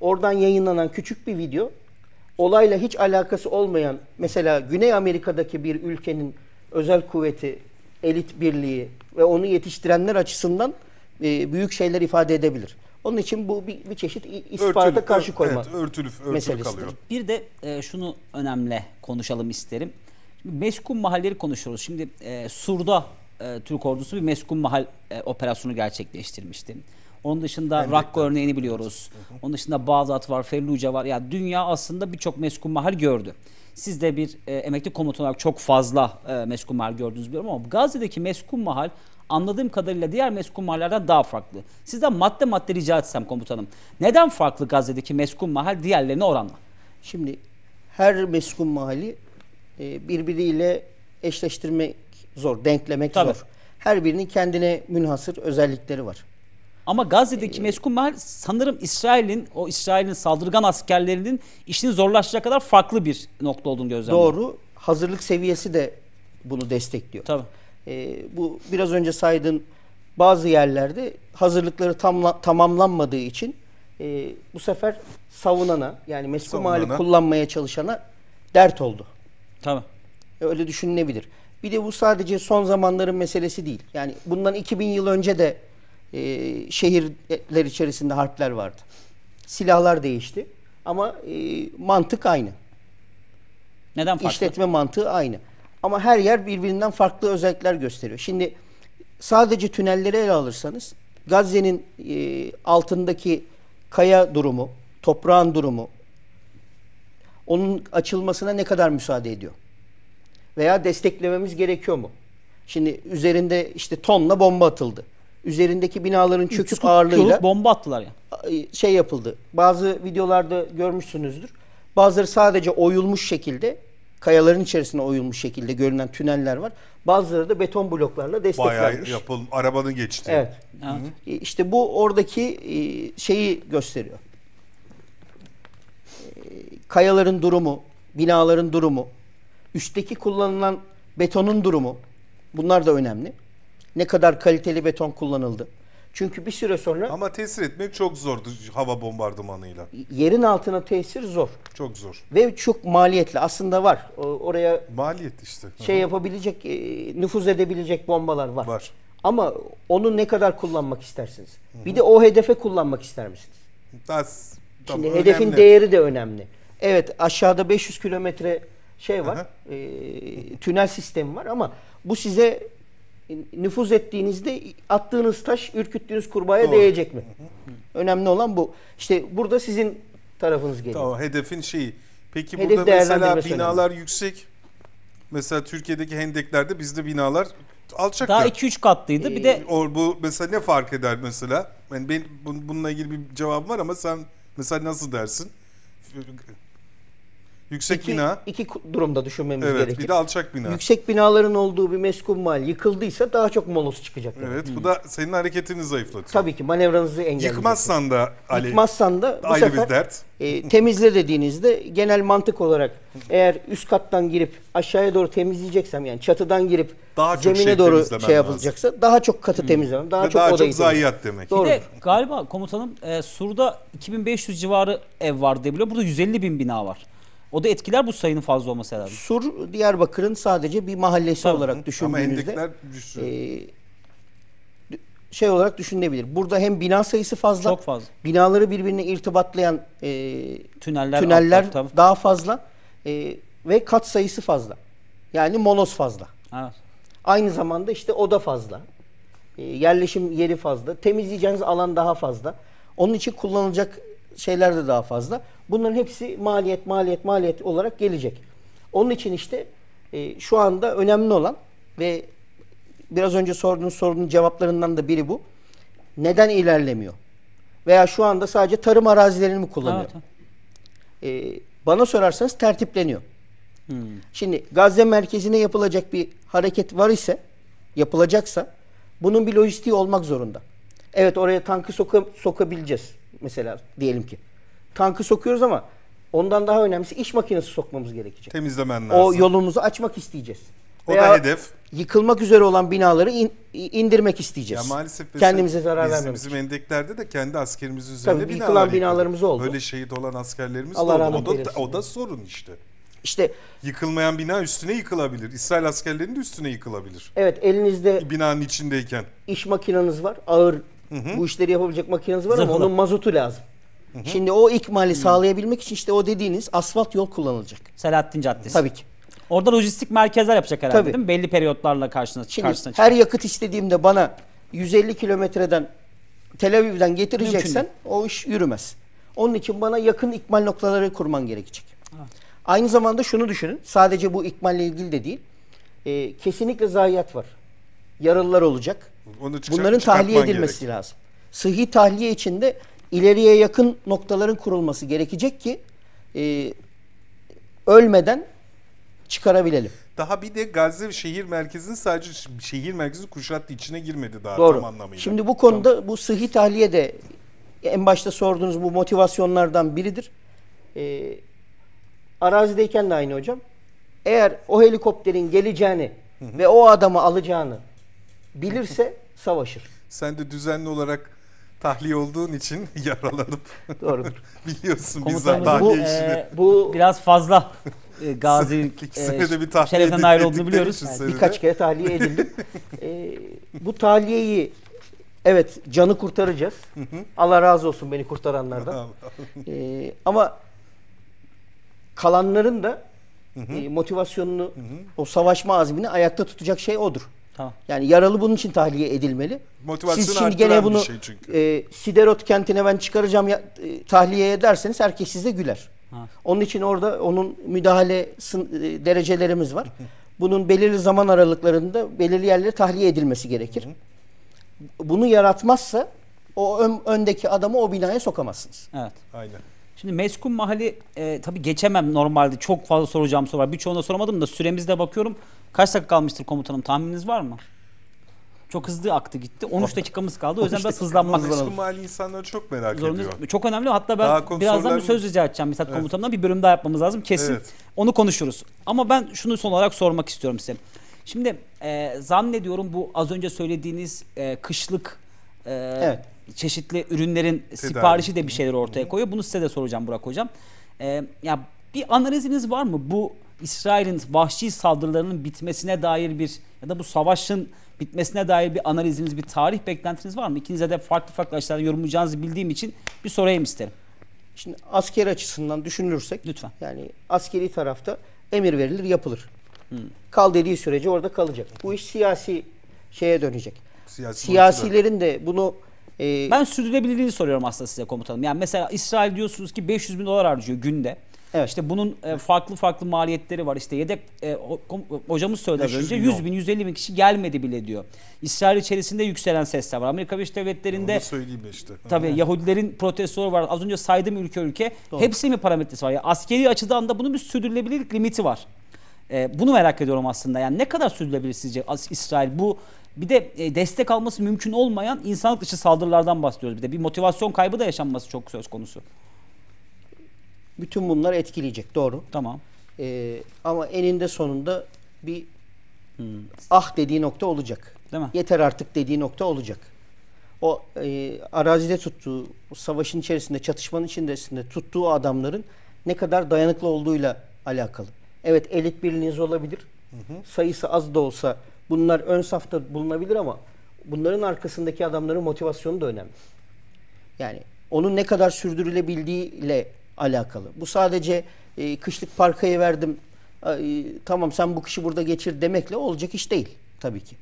oradan yayınlanan küçük bir video olayla hiç alakası olmayan mesela Güney Amerika'daki bir ülkenin özel kuvveti elit birliği ve onu yetiştirenler açısından e, büyük şeyler ifade edebilir. Onun için bu bir, bir çeşit istihbarata örtülü, karşı koyma evet, örtülü, örtülü meselesidir. Kalıyor. Bir de e, şunu önemli konuşalım isterim. meskun mahalleri konuşuyoruz. Şimdi e, Sur'da e, Türk ordusu bir meskun mahal e, operasyonu gerçekleştirmişti. Onun dışında Endekler. Rakko örneğini biliyoruz. Hı hı. Onun dışında Bağdat var, Felluca var. Ya yani dünya aslında birçok meskun mahal gördü. Siz de bir e, emekli komutan olarak çok fazla e, meskun mahal gördünüz biliyorum ama Gazze'deki meskun mahal anladığım kadarıyla diğer meskun mahallerden daha farklı. Sizden madde madde rica etsem komutanım. Neden farklı Gazze'deki meskun mahal diğerlerine oranla? Şimdi her meskun mahalli e, birbiriyle eşleştirmek zor, denklemek Tabii. zor. Her birinin kendine münhasır özellikleri var. Ama Gazze'deki ee, meskun mahal sanırım İsrail'in o İsrail'in saldırgan askerlerinin işini zorlaştıracak kadar farklı bir nokta olduğunu gözlemliyorum. Doğru. Hazırlık seviyesi de bunu destekliyor. Tabii. Ee, bu biraz önce saydığın bazı yerlerde hazırlıkları tamla, tamamlanmadığı için e, bu sefer savunana yani meskun mahali kullanmaya çalışana dert oldu. Tabii. Öyle düşünülebilir. Bir de bu sadece son zamanların meselesi değil. Yani bundan 2000 yıl önce de e, şehirler içerisinde harpler vardı. Silahlar değişti ama e, mantık aynı. Neden farklı? İşletme mantığı aynı. Ama her yer birbirinden farklı özellikler gösteriyor. Şimdi sadece tünelleri ele alırsanız Gazze'nin e, altındaki kaya durumu, toprağın durumu onun açılmasına ne kadar müsaade ediyor? Veya desteklememiz gerekiyor mu? Şimdi üzerinde işte tonla bomba atıldı üzerindeki binaların çöküp ağırlığıyla bomba attılar yani. E, şey yapıldı. Bazı videolarda görmüşsünüzdür. Bazıları sadece oyulmuş şekilde kayaların içerisine oyulmuş şekilde görünen tüneller var. Bazıları da beton bloklarla desteklenmiş. Bayağı yapıl arabanın geçtiği Evet. evet. İşte bu oradaki e, şeyi gösteriyor. E, kayaların durumu, binaların durumu, üstteki kullanılan betonun durumu bunlar da önemli ne kadar kaliteli beton kullanıldı. Çünkü bir süre sonra Ama tesir etmek çok zordu hava bombardımanıyla. yerin altına tesir zor Çok zor. ve çok maliyetli. Aslında var. Oraya Maliyet işte. şey yapabilecek, e, nüfuz edebilecek bombalar var. Var. Ama onu ne kadar kullanmak istersiniz? Bir de o hedefe kullanmak ister misiniz? Das, tam Şimdi hedefin önemli. değeri de önemli. Evet aşağıda 500 kilometre şey var, e, tünel sistemi var ama bu size nüfuz ettiğinizde attığınız taş ürküttüğünüz kurbağaya Doğru. değecek mi? Önemli olan bu. İşte burada sizin tarafınız geliyor. Tamam hedefin şeyi. Peki Hedef burada mesela binalar önemli. yüksek. Mesela Türkiye'deki hendeklerde bizde binalar alçak. Daha 2-3 katlıydı. Ee, bir de ee, or bu mesela ne fark eder mesela? Yani ben bununla ilgili bir cevabım var ama sen mesela nasıl dersin? Yüksek iki, bina. İki durumda düşünmemiz evet, gerekir. Evet bir de alçak bina. Yüksek binaların olduğu bir meskun mal yıkıldıysa daha çok molos çıkacak. Yani. Evet hmm. bu da senin hareketini zayıflatıyor. Tabii ki manevranızı engelleyecek. Yıkmazsan da Ali. Yıkmazsan da bu ayrı sefer bir dert. E, temizle dediğinizde genel mantık olarak eğer üst kattan girip aşağıya doğru temizleyeceksem yani çatıdan girip daha zemine şey doğru şey yapılacaksa lazım. daha çok katı hmm. temizlemem. Daha Ve çok daha odayı çok zayiat demek. Doğru. Bir de galiba komutanım e, Sur'da 2500 civarı ev var diye biliyorum. Burada 150 bin bina var. O da etkiler bu sayının fazla olması herhalde. Sur Diyarbakır'ın sadece bir mahallesi Tabii. olarak düşündüğünüzde e, şey olarak düşünülebilir. Burada hem bina sayısı fazla. Çok fazla. Binaları birbirine irtibatlayan e, tüneller, tüneller atlar, daha fazla e, ve kat sayısı fazla. Yani monos fazla. Evet. Aynı zamanda işte oda fazla. E, yerleşim yeri fazla. Temizleyeceğiniz alan daha fazla. Onun için kullanılacak şeyler de daha fazla. Bunların hepsi maliyet, maliyet, maliyet olarak gelecek. Onun için işte e, şu anda önemli olan ve biraz önce sorduğunuz sorunun cevaplarından da biri bu. Neden ilerlemiyor? Veya şu anda sadece tarım arazilerini mi kullanıyor? Ee, bana sorarsanız tertipleniyor. Hmm. Şimdi Gazze merkezine yapılacak bir hareket var ise, yapılacaksa bunun bir lojistiği olmak zorunda. Evet oraya tankı soka, sokabileceğiz mesela diyelim ki tankı sokuyoruz ama ondan daha önemlisi iş makinesi sokmamız gerekecek. Temizlemen lazım. O yolumuzu açmak isteyeceğiz. O Veya da hedef. Yıkılmak üzere olan binaları in, indirmek isteyeceğiz. Ya maalesef kendimize zarar vermemek. Bizim endeklerde de kendi askerimiz üzerinde Tabii, binalar yıkılan binalarımız yıkıldı. oldu. Böyle şehit olan askerlerimiz Allah oldu. O da, verirsin. o da sorun işte. İşte yıkılmayan bina üstüne yıkılabilir. İsrail askerlerinin de üstüne yıkılabilir. Evet, elinizde binanın içindeyken iş makineniz var. Ağır Hı-hı. bu işleri yapabilecek makineniz var Zırhlı. ama onun mazotu lazım. Hı Şimdi o ikmali hı. sağlayabilmek için işte o dediğiniz asfalt yol kullanılacak. Selahattin Caddesi. Tabii ki. Orada lojistik merkezler yapacak herhalde Tabii. değil mi? Belli periyotlarla karşına, Şimdi karşısına çıkıyor. her yakıt istediğimde bana 150 kilometreden Tel Aviv'den getireceksen o iş yürümez. Onun için bana yakın ikmal noktaları kurman gerekecek. Evet. Aynı zamanda şunu düşünün. Sadece bu ikmalle ilgili de değil. E, kesinlikle zayiat var. Yaralılar olacak. Onu çıkart, Bunların tahliye edilmesi gerek. lazım. Sıhhi tahliye içinde ileriye yakın noktaların kurulması gerekecek ki e, ölmeden çıkarabilelim. Daha bir de Gazze şehir merkezinin sadece şehir merkezi kuşattı içine girmedi daha Doğru. tam anlamıyla. Şimdi bu konuda tamam. bu sıhhi tahliye de en başta sorduğunuz bu motivasyonlardan biridir. E, arazideyken de aynı hocam. Eğer o helikopterin geleceğini ve o adamı alacağını bilirse savaşır. Sen de düzenli olarak tahliye olduğun için yaralanıp Doğrudur. biliyorsun bizden tahliye bu, işini. E, ee, bu biraz fazla e, Gazi e, bir tahliye şereften olduğunu biliyoruz. Yani birkaç kere tahliye edildim. e, bu tahliyeyi evet canı kurtaracağız. Allah razı olsun beni kurtaranlardan. e, ama kalanların da E, motivasyonunu, o savaşma azmini ayakta tutacak şey odur. Tamam. Yani yaralı bunun için tahliye edilmeli. Motivasyonu Siz şimdi gene bunu şey çünkü. E, Siderot kentine ben çıkaracağım ya, e, tahliye ederseniz herkes size güler. Ha. Onun için orada onun müdahale sın, e, derecelerimiz var. Bunun belirli zaman aralıklarında belirli yerlere tahliye edilmesi gerekir. Bunu yaratmazsa o ön, öndeki adamı o binaya sokamazsınız. Evet. Aynen. Şimdi meskun mahali e, tabii geçemem normalde. Çok fazla soracağım sorular Birçoğuna soramadım da süremizde bakıyorum. Kaç dakika kalmıştır komutanım? Tahmininiz var mı? Çok hızlı aktı gitti. 13 dakikamız kaldı. O yüzden biraz hızlanmak zorunda. Meskun mahalli insanları çok merak Zorunuz, ediyor. Çok önemli. Hatta ben Daha birazdan sorular... bir söz rica edeceğim Mithat evet. Komutanım'dan. Bir bölüm daha yapmamız lazım. Kesin. Evet. Onu konuşuruz. Ama ben şunu son olarak sormak istiyorum size. Şimdi e, zannediyorum bu az önce söylediğiniz e, kışlık e, evet çeşitli ürünlerin Tedavi. siparişi de bir şeyler ortaya koyuyor. Bunu size de soracağım Burak Hocam. Ee, ya bir analiziniz var mı bu İsrail'in vahşi saldırılarının bitmesine dair bir ya da bu savaşın bitmesine dair bir analiziniz, bir tarih beklentiniz var mı? İkinize de farklı farklı açılardan yorumlayacağınızı bildiğim için bir sorayım isterim. Şimdi asker açısından düşünülürsek lütfen. Yani askeri tarafta emir verilir, yapılır. Hmm. Kal dediği sürece orada kalacak. Bu iş siyasi şeye dönecek. Siyasi Siyasilerin de bunu ee, ben sürdürülebilirliği soruyorum aslında size komutanım. Yani mesela İsrail diyorsunuz ki 500 bin dolar harcıyor günde. Evet. İşte bunun e, farklı farklı maliyetleri var. İşte yedek e, hocamız söyledi az önce 100 bin 150 bin kişi gelmedi bile diyor. İsrail içerisinde yükselen sesler var. Amerika Birleşik Devletleri'nde Onu da söyleyeyim işte. Tabii evet. Yahudilerin protestoları var. Az önce saydım ülke ülke. Doğru. Hepsi mi parametresi var? Yani askeri açıdan da bunun bir sürdürülebilirlik limiti var. E, bunu merak ediyorum aslında. Yani ne kadar sürdürülebilir sizce İsrail bu bir de e, destek alması mümkün olmayan insanlık dışı saldırılardan bahsediyoruz. Bir de bir motivasyon kaybı da yaşanması çok söz konusu. Bütün bunlar etkileyecek doğru. Tamam. Ee, ama eninde sonunda bir hmm. ah dediği nokta olacak. Değil mi? Yeter artık dediği nokta olacak. O e, arazide tuttuğu, savaşın içerisinde, çatışmanın içerisinde tuttuğu adamların ne kadar dayanıklı olduğuyla alakalı. Evet elit biriniz olabilir. Hı hı. Sayısı az da olsa Bunlar ön safta bulunabilir ama bunların arkasındaki adamların motivasyonu da önemli. Yani onun ne kadar sürdürülebildiği ile alakalı. Bu sadece e, kışlık parkayı verdim e, tamam sen bu kışı burada geçir demekle olacak iş değil tabii ki.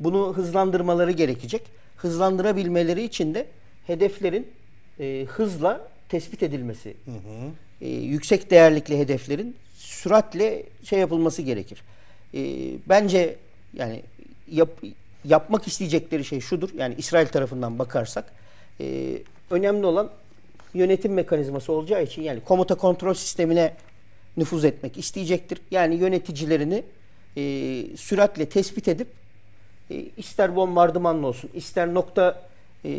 Bunu hızlandırmaları gerekecek. Hızlandırabilmeleri için de hedeflerin e, hızla tespit edilmesi. Hı hı. E, yüksek değerlikli hedeflerin süratle şey yapılması gerekir. E, bence yani yap, yapmak isteyecekleri şey şudur. Yani İsrail tarafından bakarsak e, önemli olan yönetim mekanizması olacağı için yani komuta kontrol sistemine nüfuz etmek isteyecektir. Yani yöneticilerini e, süratle tespit edip e, ister bombardımanla olsun, ister nokta e,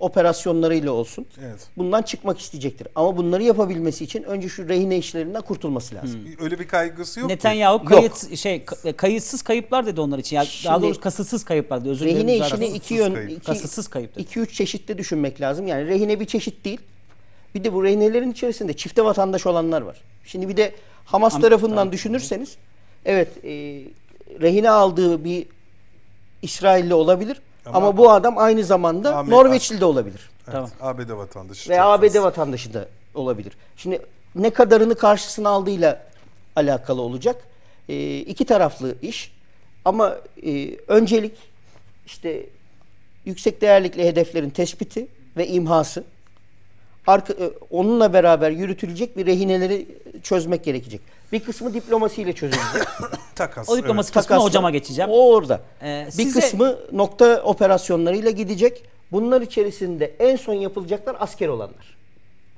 operasyonlarıyla olsun evet. bundan çıkmak isteyecektir. Ama bunları yapabilmesi için önce şu rehine işlerinden kurtulması lazım. Hmm. Öyle bir kaygısı yok Netanyahu mu? kayıt yok. şey e, kayıtsız kayıplar dedi onlar için. Yani Şimdi, daha doğrusu kasıtsız kayıplar dedi. Özür rehine işini iki yön kayıp. iki, kasıtsız kayıp dedi. iki üç çeşitte düşünmek lazım. Yani rehine bir çeşit değil. Bir de bu rehinelerin içerisinde çifte vatandaş olanlar var. Şimdi bir de Hamas Am tarafından düşünürseniz evet e, rehine aldığı bir İsrailli olabilir ama, Ama bu adam aynı zamanda Amer- Norveçli de olabilir. Evet, Tamam. ABD vatandaşı. Ve ABD fazla. vatandaşı da olabilir. Şimdi ne kadarını karşısına aldığıyla alakalı olacak. Ee, iki taraflı iş. Ama e, öncelik işte yüksek değerlikli hedeflerin tespiti ve imhası arka, e, onunla beraber yürütülecek bir rehineleri çözmek gerekecek. Bir kısmı diplomasiyle çözülecek. takas. O diplomasi evet. kısmına hocama geçeceğim. O orada. Ee, bir size... kısmı nokta operasyonlarıyla gidecek. Bunlar içerisinde en son yapılacaklar asker olanlar.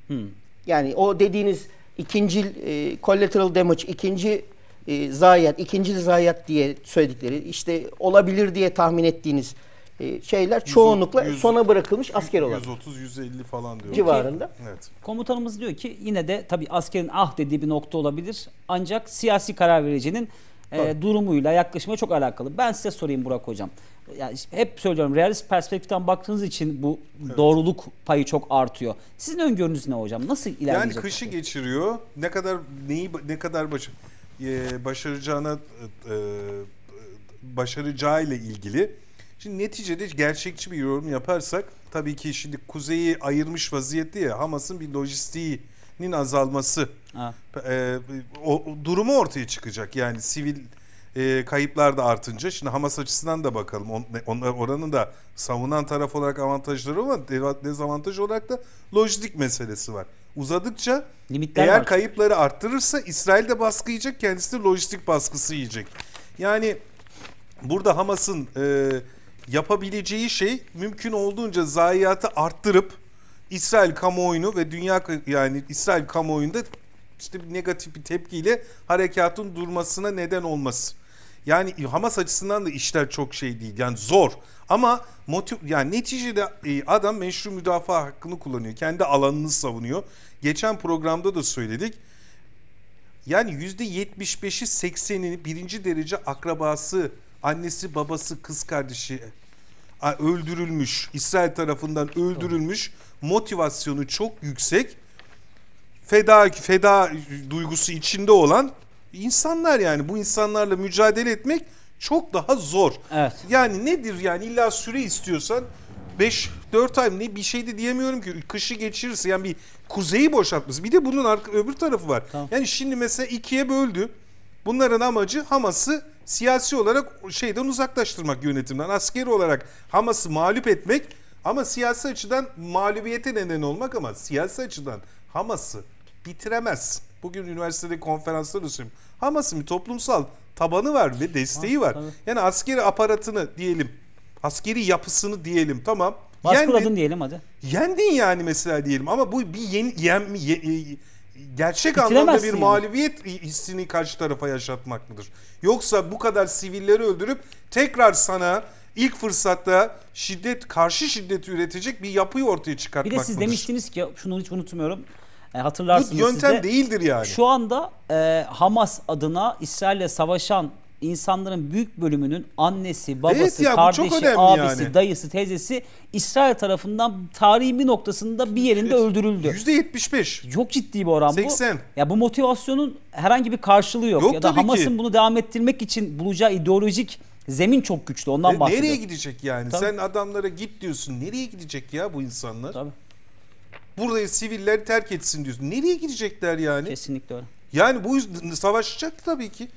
Hmm. Yani o dediğiniz ikinci e, collateral damage, ikinci e, zayiat, ikinci zayiat diye söyledikleri, işte olabilir diye tahmin ettiğiniz e, şeyler çoğunlukla 100, sona bırakılmış asker olarak. 130-150 falan diyor. Civarında. Evet. Komutanımız diyor ki yine de tabii askerin ah dediği bir nokta olabilir. Ancak siyasi karar vericinin e, durumuyla yaklaşımı çok alakalı. Ben size sorayım Burak Hocam. Yani hep söylüyorum realist perspektiften baktığınız için bu evet. doğruluk payı çok artıyor. Sizin öngörünüz ne hocam? Nasıl ilerleyecek? Yani kışı şey? geçiriyor. Ne kadar neyi ne kadar baş, e, başaracağına e, e başaracağıyla ilgili Şimdi neticede gerçekçi bir yorum yaparsak tabii ki şimdi kuzeyi ayırmış vaziyette ya Hamas'ın bir lojistiğinin azalması e, o, durumu ortaya çıkacak. Yani sivil e, kayıplar da artınca şimdi Hamas açısından da bakalım. On, onlar oranın da savunan taraf olarak avantajları var dezavantaj olarak da lojistik meselesi var. Uzadıkça Limitler eğer var. kayıpları arttırırsa İsrail de baskı yiyecek kendisi de lojistik baskısı yiyecek. Yani burada Hamas'ın e, yapabileceği şey mümkün olduğunca zayiatı arttırıp İsrail kamuoyunu ve dünya yani İsrail kamuoyunda işte bir negatif bir tepkiyle harekatın durmasına neden olması. Yani Hamas açısından da işler çok şey değil. Yani zor. Ama motiv yani neticede e, adam meşru müdafaa hakkını kullanıyor. Kendi alanını savunuyor. Geçen programda da söyledik. Yani %75'i 80'ini birinci derece akrabası annesi, babası, kız kardeşi öldürülmüş. İsrail tarafından öldürülmüş. Motivasyonu çok yüksek. Feda feda duygusu içinde olan insanlar yani bu insanlarla mücadele etmek çok daha zor. Evet. Yani nedir yani illa süre istiyorsan 5 4 ay ne bir şey de diyemiyorum ki kışı geçirirse yani bir kuzeyi boşaltması. Bir de bunun arka, öbür tarafı var. Tamam. Yani şimdi mesela ikiye böldü. Bunların amacı Hamas'ı siyasi olarak şeyden uzaklaştırmak yönetimden. Askeri olarak Hamas'ı mağlup etmek ama siyasi açıdan mağlubiyete neden olmak ama siyasi açıdan Hamas'ı bitiremez. Bugün üniversitede konferanslar söylüyorum. Hamas'ın bir toplumsal tabanı var ve desteği var. Yani askeri aparatını diyelim, askeri yapısını diyelim tamam. Baskıladın yendin, diyelim hadi. Yendin yani mesela diyelim ama bu bir yeni, yen, ye, e, gerçek anlamda bir yani. mağlubiyet hissini karşı tarafa yaşatmak mıdır? Yoksa bu kadar sivilleri öldürüp tekrar sana ilk fırsatta şiddet karşı şiddeti üretecek bir yapıyı ortaya çıkartmak Bir de siz mıdır? demiştiniz ki şunu hiç unutmuyorum. E, hatırlarsınız Bu yöntem size. değildir yani. Şu anda e, Hamas adına İsrail'le savaşan insanların büyük bölümünün annesi, babası, evet ya, kardeşi, abisi, yani. dayısı, teyzesi İsrail tarafından tarihi bir noktasında bir yerinde evet, öldürüldü. %75. Çok ciddi bir oran 80. bu. 80. Ya bu motivasyonun herhangi bir karşılığı yok. yok ya da Hamas'ın bunu devam ettirmek için bulacağı ideolojik zemin çok güçlü. Ondan e, bahsediyorum. Nereye gidecek yani? Tabii. Sen adamlara git diyorsun. Nereye gidecek ya bu insanlar? Tabii. Burayı siviller terk etsin diyorsun. Nereye gidecekler yani? Kesinlikle öyle. Yani bu yüzden savaşacak tabii ki.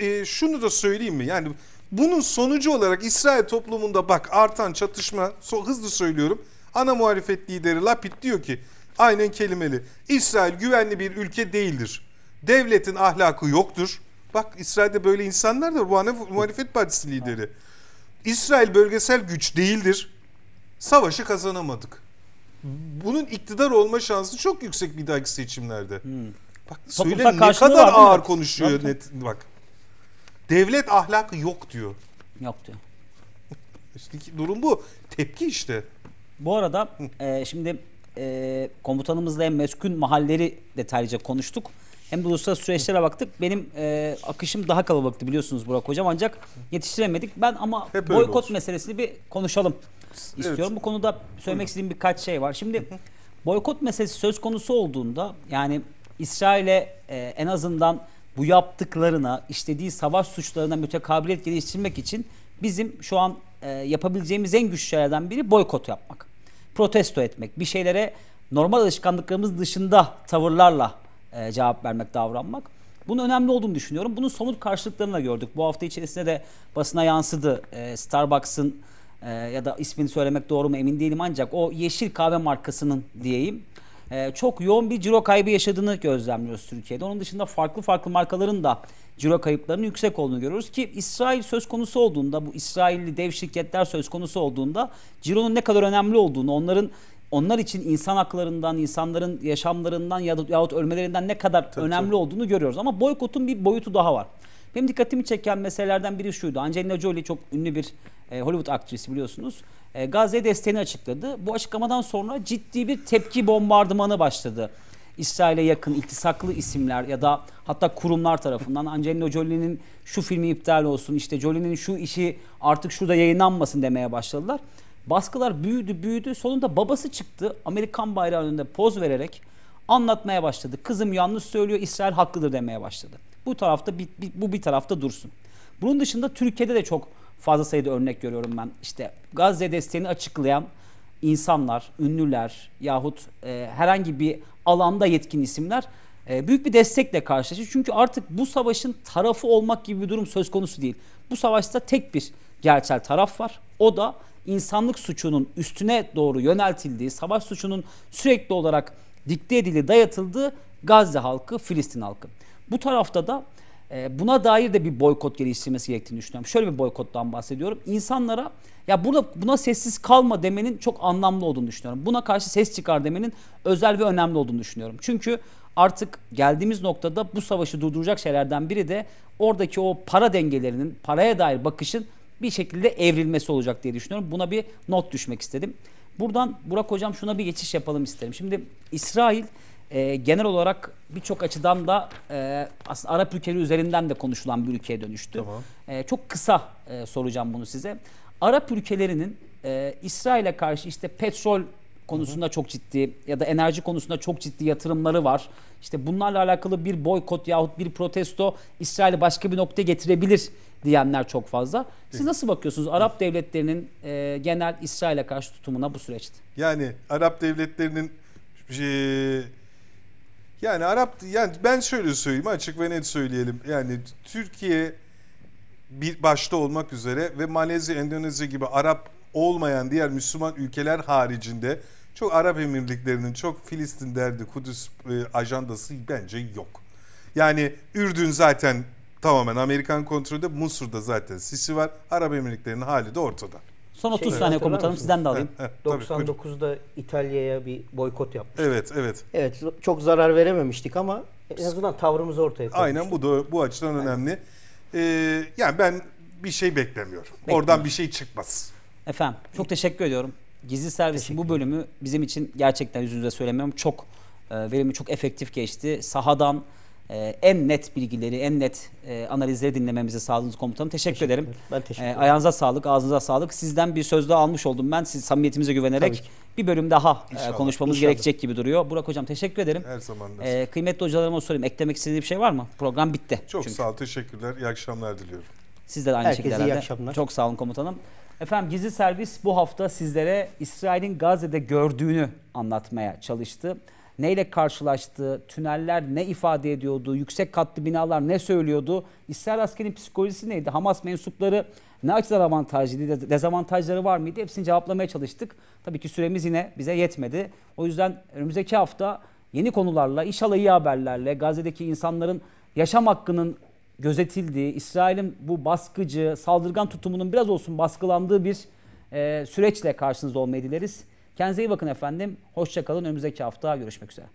E, şunu da söyleyeyim mi? Yani bunun sonucu olarak İsrail toplumunda bak artan çatışma hızlı söylüyorum. Ana muhalefet lideri Lapid diyor ki aynen kelimeli. İsrail güvenli bir ülke değildir. Devletin ahlakı yoktur. Bak İsrail'de böyle insanlar da bu ana muhalefet partisi lideri. İsrail bölgesel güç değildir. Savaşı kazanamadık. Bunun iktidar olma şansı çok yüksek bir dahaki seçimlerde. Hmm. Bak söyle ne kadar var, ağır konuşuyor yok. net bak. Devlet ahlakı yok diyor. Yok diyor. işte durum bu. Tepki işte. Bu arada e, şimdi e, komutanımızla hem meskun mahalleri detaylıca konuştuk. Hem de uluslararası süreçlere baktık. Benim e, akışım daha kalabalıktı biliyorsunuz Burak Hocam ancak yetiştiremedik. Ben ama Hep boykot meselesini bir konuşalım istiyorum. Evet. Bu konuda söylemek istediğim birkaç şey var. Şimdi boykot meselesi söz konusu olduğunda yani İsrail'e e, en azından bu yaptıklarına, işlediği savaş suçlarına mütekabiliyet geliştirmek için bizim şu an e, yapabileceğimiz en güçlü şeylerden biri boykot yapmak. Protesto etmek, bir şeylere normal alışkanlıklarımız dışında tavırlarla e, cevap vermek, davranmak. Bunun önemli olduğunu düşünüyorum. Bunun somut karşılıklarını da gördük. Bu hafta içerisinde de basına yansıdı. E, Starbucks'ın e, ya da ismini söylemek doğru mu emin değilim ancak o yeşil kahve markasının diyeyim ee, çok yoğun bir ciro kaybı yaşadığını gözlemliyoruz Türkiye'de. Onun dışında farklı farklı markaların da ciro kayıplarının yüksek olduğunu görüyoruz ki İsrail söz konusu olduğunda bu İsrailli dev şirketler söz konusu olduğunda cironun ne kadar önemli olduğunu onların onlar için insan haklarından, insanların yaşamlarından yahut ölmelerinden ne kadar tabii, önemli tabii. olduğunu görüyoruz. Ama boykotun bir boyutu daha var. Benim dikkatimi çeken meselelerden biri şuydu. Angelina Jolie çok ünlü bir e, Hollywood aktrisi biliyorsunuz. E, Gazze desteğini açıkladı. Bu açıklamadan sonra ciddi bir tepki bombardımanı başladı. İsrail'e yakın iltisaklı isimler ya da hatta kurumlar tarafından Angelina Jolie'nin şu filmi iptal olsun, işte Jolie'nin şu işi artık şurada yayınlanmasın demeye başladılar. Baskılar büyüdü büyüdü. Sonunda babası çıktı Amerikan bayrağı önünde poz vererek anlatmaya başladı. Kızım yanlış söylüyor İsrail haklıdır demeye başladı. Bu tarafta bu bir tarafta dursun. Bunun dışında Türkiye'de de çok fazla sayıda örnek görüyorum ben. İşte Gazze desteğini açıklayan insanlar, ünlüler yahut e, herhangi bir alanda yetkin isimler e, büyük bir destekle karşılaşıyor. Çünkü artık bu savaşın tarafı olmak gibi bir durum söz konusu değil. Bu savaşta tek bir gerçel taraf var. O da insanlık suçunun üstüne doğru yöneltildiği, savaş suçunun sürekli olarak dikte edildiği, dayatıldığı Gazze halkı, Filistin halkı. Bu tarafta da ee, buna dair de bir boykot geliştirmesi gerektiğini düşünüyorum. Şöyle bir boykottan bahsediyorum. İnsanlara ya burada buna sessiz kalma demenin çok anlamlı olduğunu düşünüyorum. Buna karşı ses çıkar demenin özel ve önemli olduğunu düşünüyorum. Çünkü artık geldiğimiz noktada bu savaşı durduracak şeylerden biri de oradaki o para dengelerinin, paraya dair bakışın bir şekilde evrilmesi olacak diye düşünüyorum. Buna bir not düşmek istedim. Buradan Burak Hocam şuna bir geçiş yapalım isterim. Şimdi İsrail e, genel olarak birçok açıdan da e, aslında Arap ülkeleri üzerinden de konuşulan bir ülkeye dönüştü. Tamam. E, çok kısa e, soracağım bunu size. Arap ülkelerinin e, İsrail'e karşı işte petrol konusunda hı hı. çok ciddi ya da enerji konusunda çok ciddi yatırımları var. İşte bunlarla alakalı bir boykot yahut bir protesto İsrail'i başka bir noktaya getirebilir diyenler çok fazla. Siz nasıl bakıyorsunuz Arap devletlerinin e, genel İsrail'e karşı tutumuna bu süreçte? Yani Arap devletlerinin e, yani Arap yani ben şöyle söyleyeyim açık ve net söyleyelim. Yani Türkiye bir başta olmak üzere ve Malezya, Endonezya gibi Arap olmayan diğer Müslüman ülkeler haricinde çok Arap emirliklerinin çok Filistin derdi Kudüs e, ajandası bence yok. Yani Ürdün zaten tamamen Amerikan kontrolü, Mısır'da zaten Sisi var. Arap emirliklerinin hali de ortada. Son 30 Şeyi saniye komutanım mısınız? sizden de alayım. 99'da İtalya'ya bir boykot yapmıştık. Evet, evet. Evet çok zarar verememiştik ama en azından tavrımızı ortaya koymuştuk. Aynen bu da bu açıdan önemli. Ee, yani ben bir şey beklemiyorum. Oradan bir şey çıkmaz. Efendim çok teşekkür ediyorum. Gizli servisin bu bölümü bizim için gerçekten yüzünüze söylemiyorum çok e, çok efektif geçti. Sahadan e, en net bilgileri, en net e, analizleri dinlememizi sağladınız komutanım. Teşekkür, teşekkür ederim. Ben teşekkür ee, ederim. E, ayağınıza sağlık, ağzınıza sağlık. Sizden bir söz daha almış oldum ben. Siz samimiyetimize güvenerek bir bölüm daha e, inşallah, konuşmamız inşallah. gerekecek gibi duruyor. Burak hocam teşekkür ederim. Her zaman. E, kıymetli hocalarıma sorayım. Eklemek istediği bir şey var mı? Program bitti. Çok çünkü. sağ ol, teşekkürler. İyi akşamlar diliyorum. Siz aynı Herkese şekilde herhalde. iyi akşamlar. Çok sağ olun komutanım. Efendim gizli servis bu hafta sizlere İsrail'in Gazze'de gördüğünü anlatmaya çalıştı neyle karşılaştı, tüneller ne ifade ediyordu, yüksek katlı binalar ne söylüyordu, İsrail askerinin psikolojisi neydi, Hamas mensupları ne açıdan avantajlıydı, dezavantajları var mıydı hepsini cevaplamaya çalıştık. Tabii ki süremiz yine bize yetmedi. O yüzden önümüzdeki hafta yeni konularla, inşallah iyi haberlerle, Gazze'deki insanların yaşam hakkının gözetildiği, İsrail'in bu baskıcı, saldırgan tutumunun biraz olsun baskılandığı bir e, süreçle karşınızda olmayı dileriz. Kendinize iyi bakın efendim. Hoşçakalın. Önümüzdeki hafta görüşmek üzere.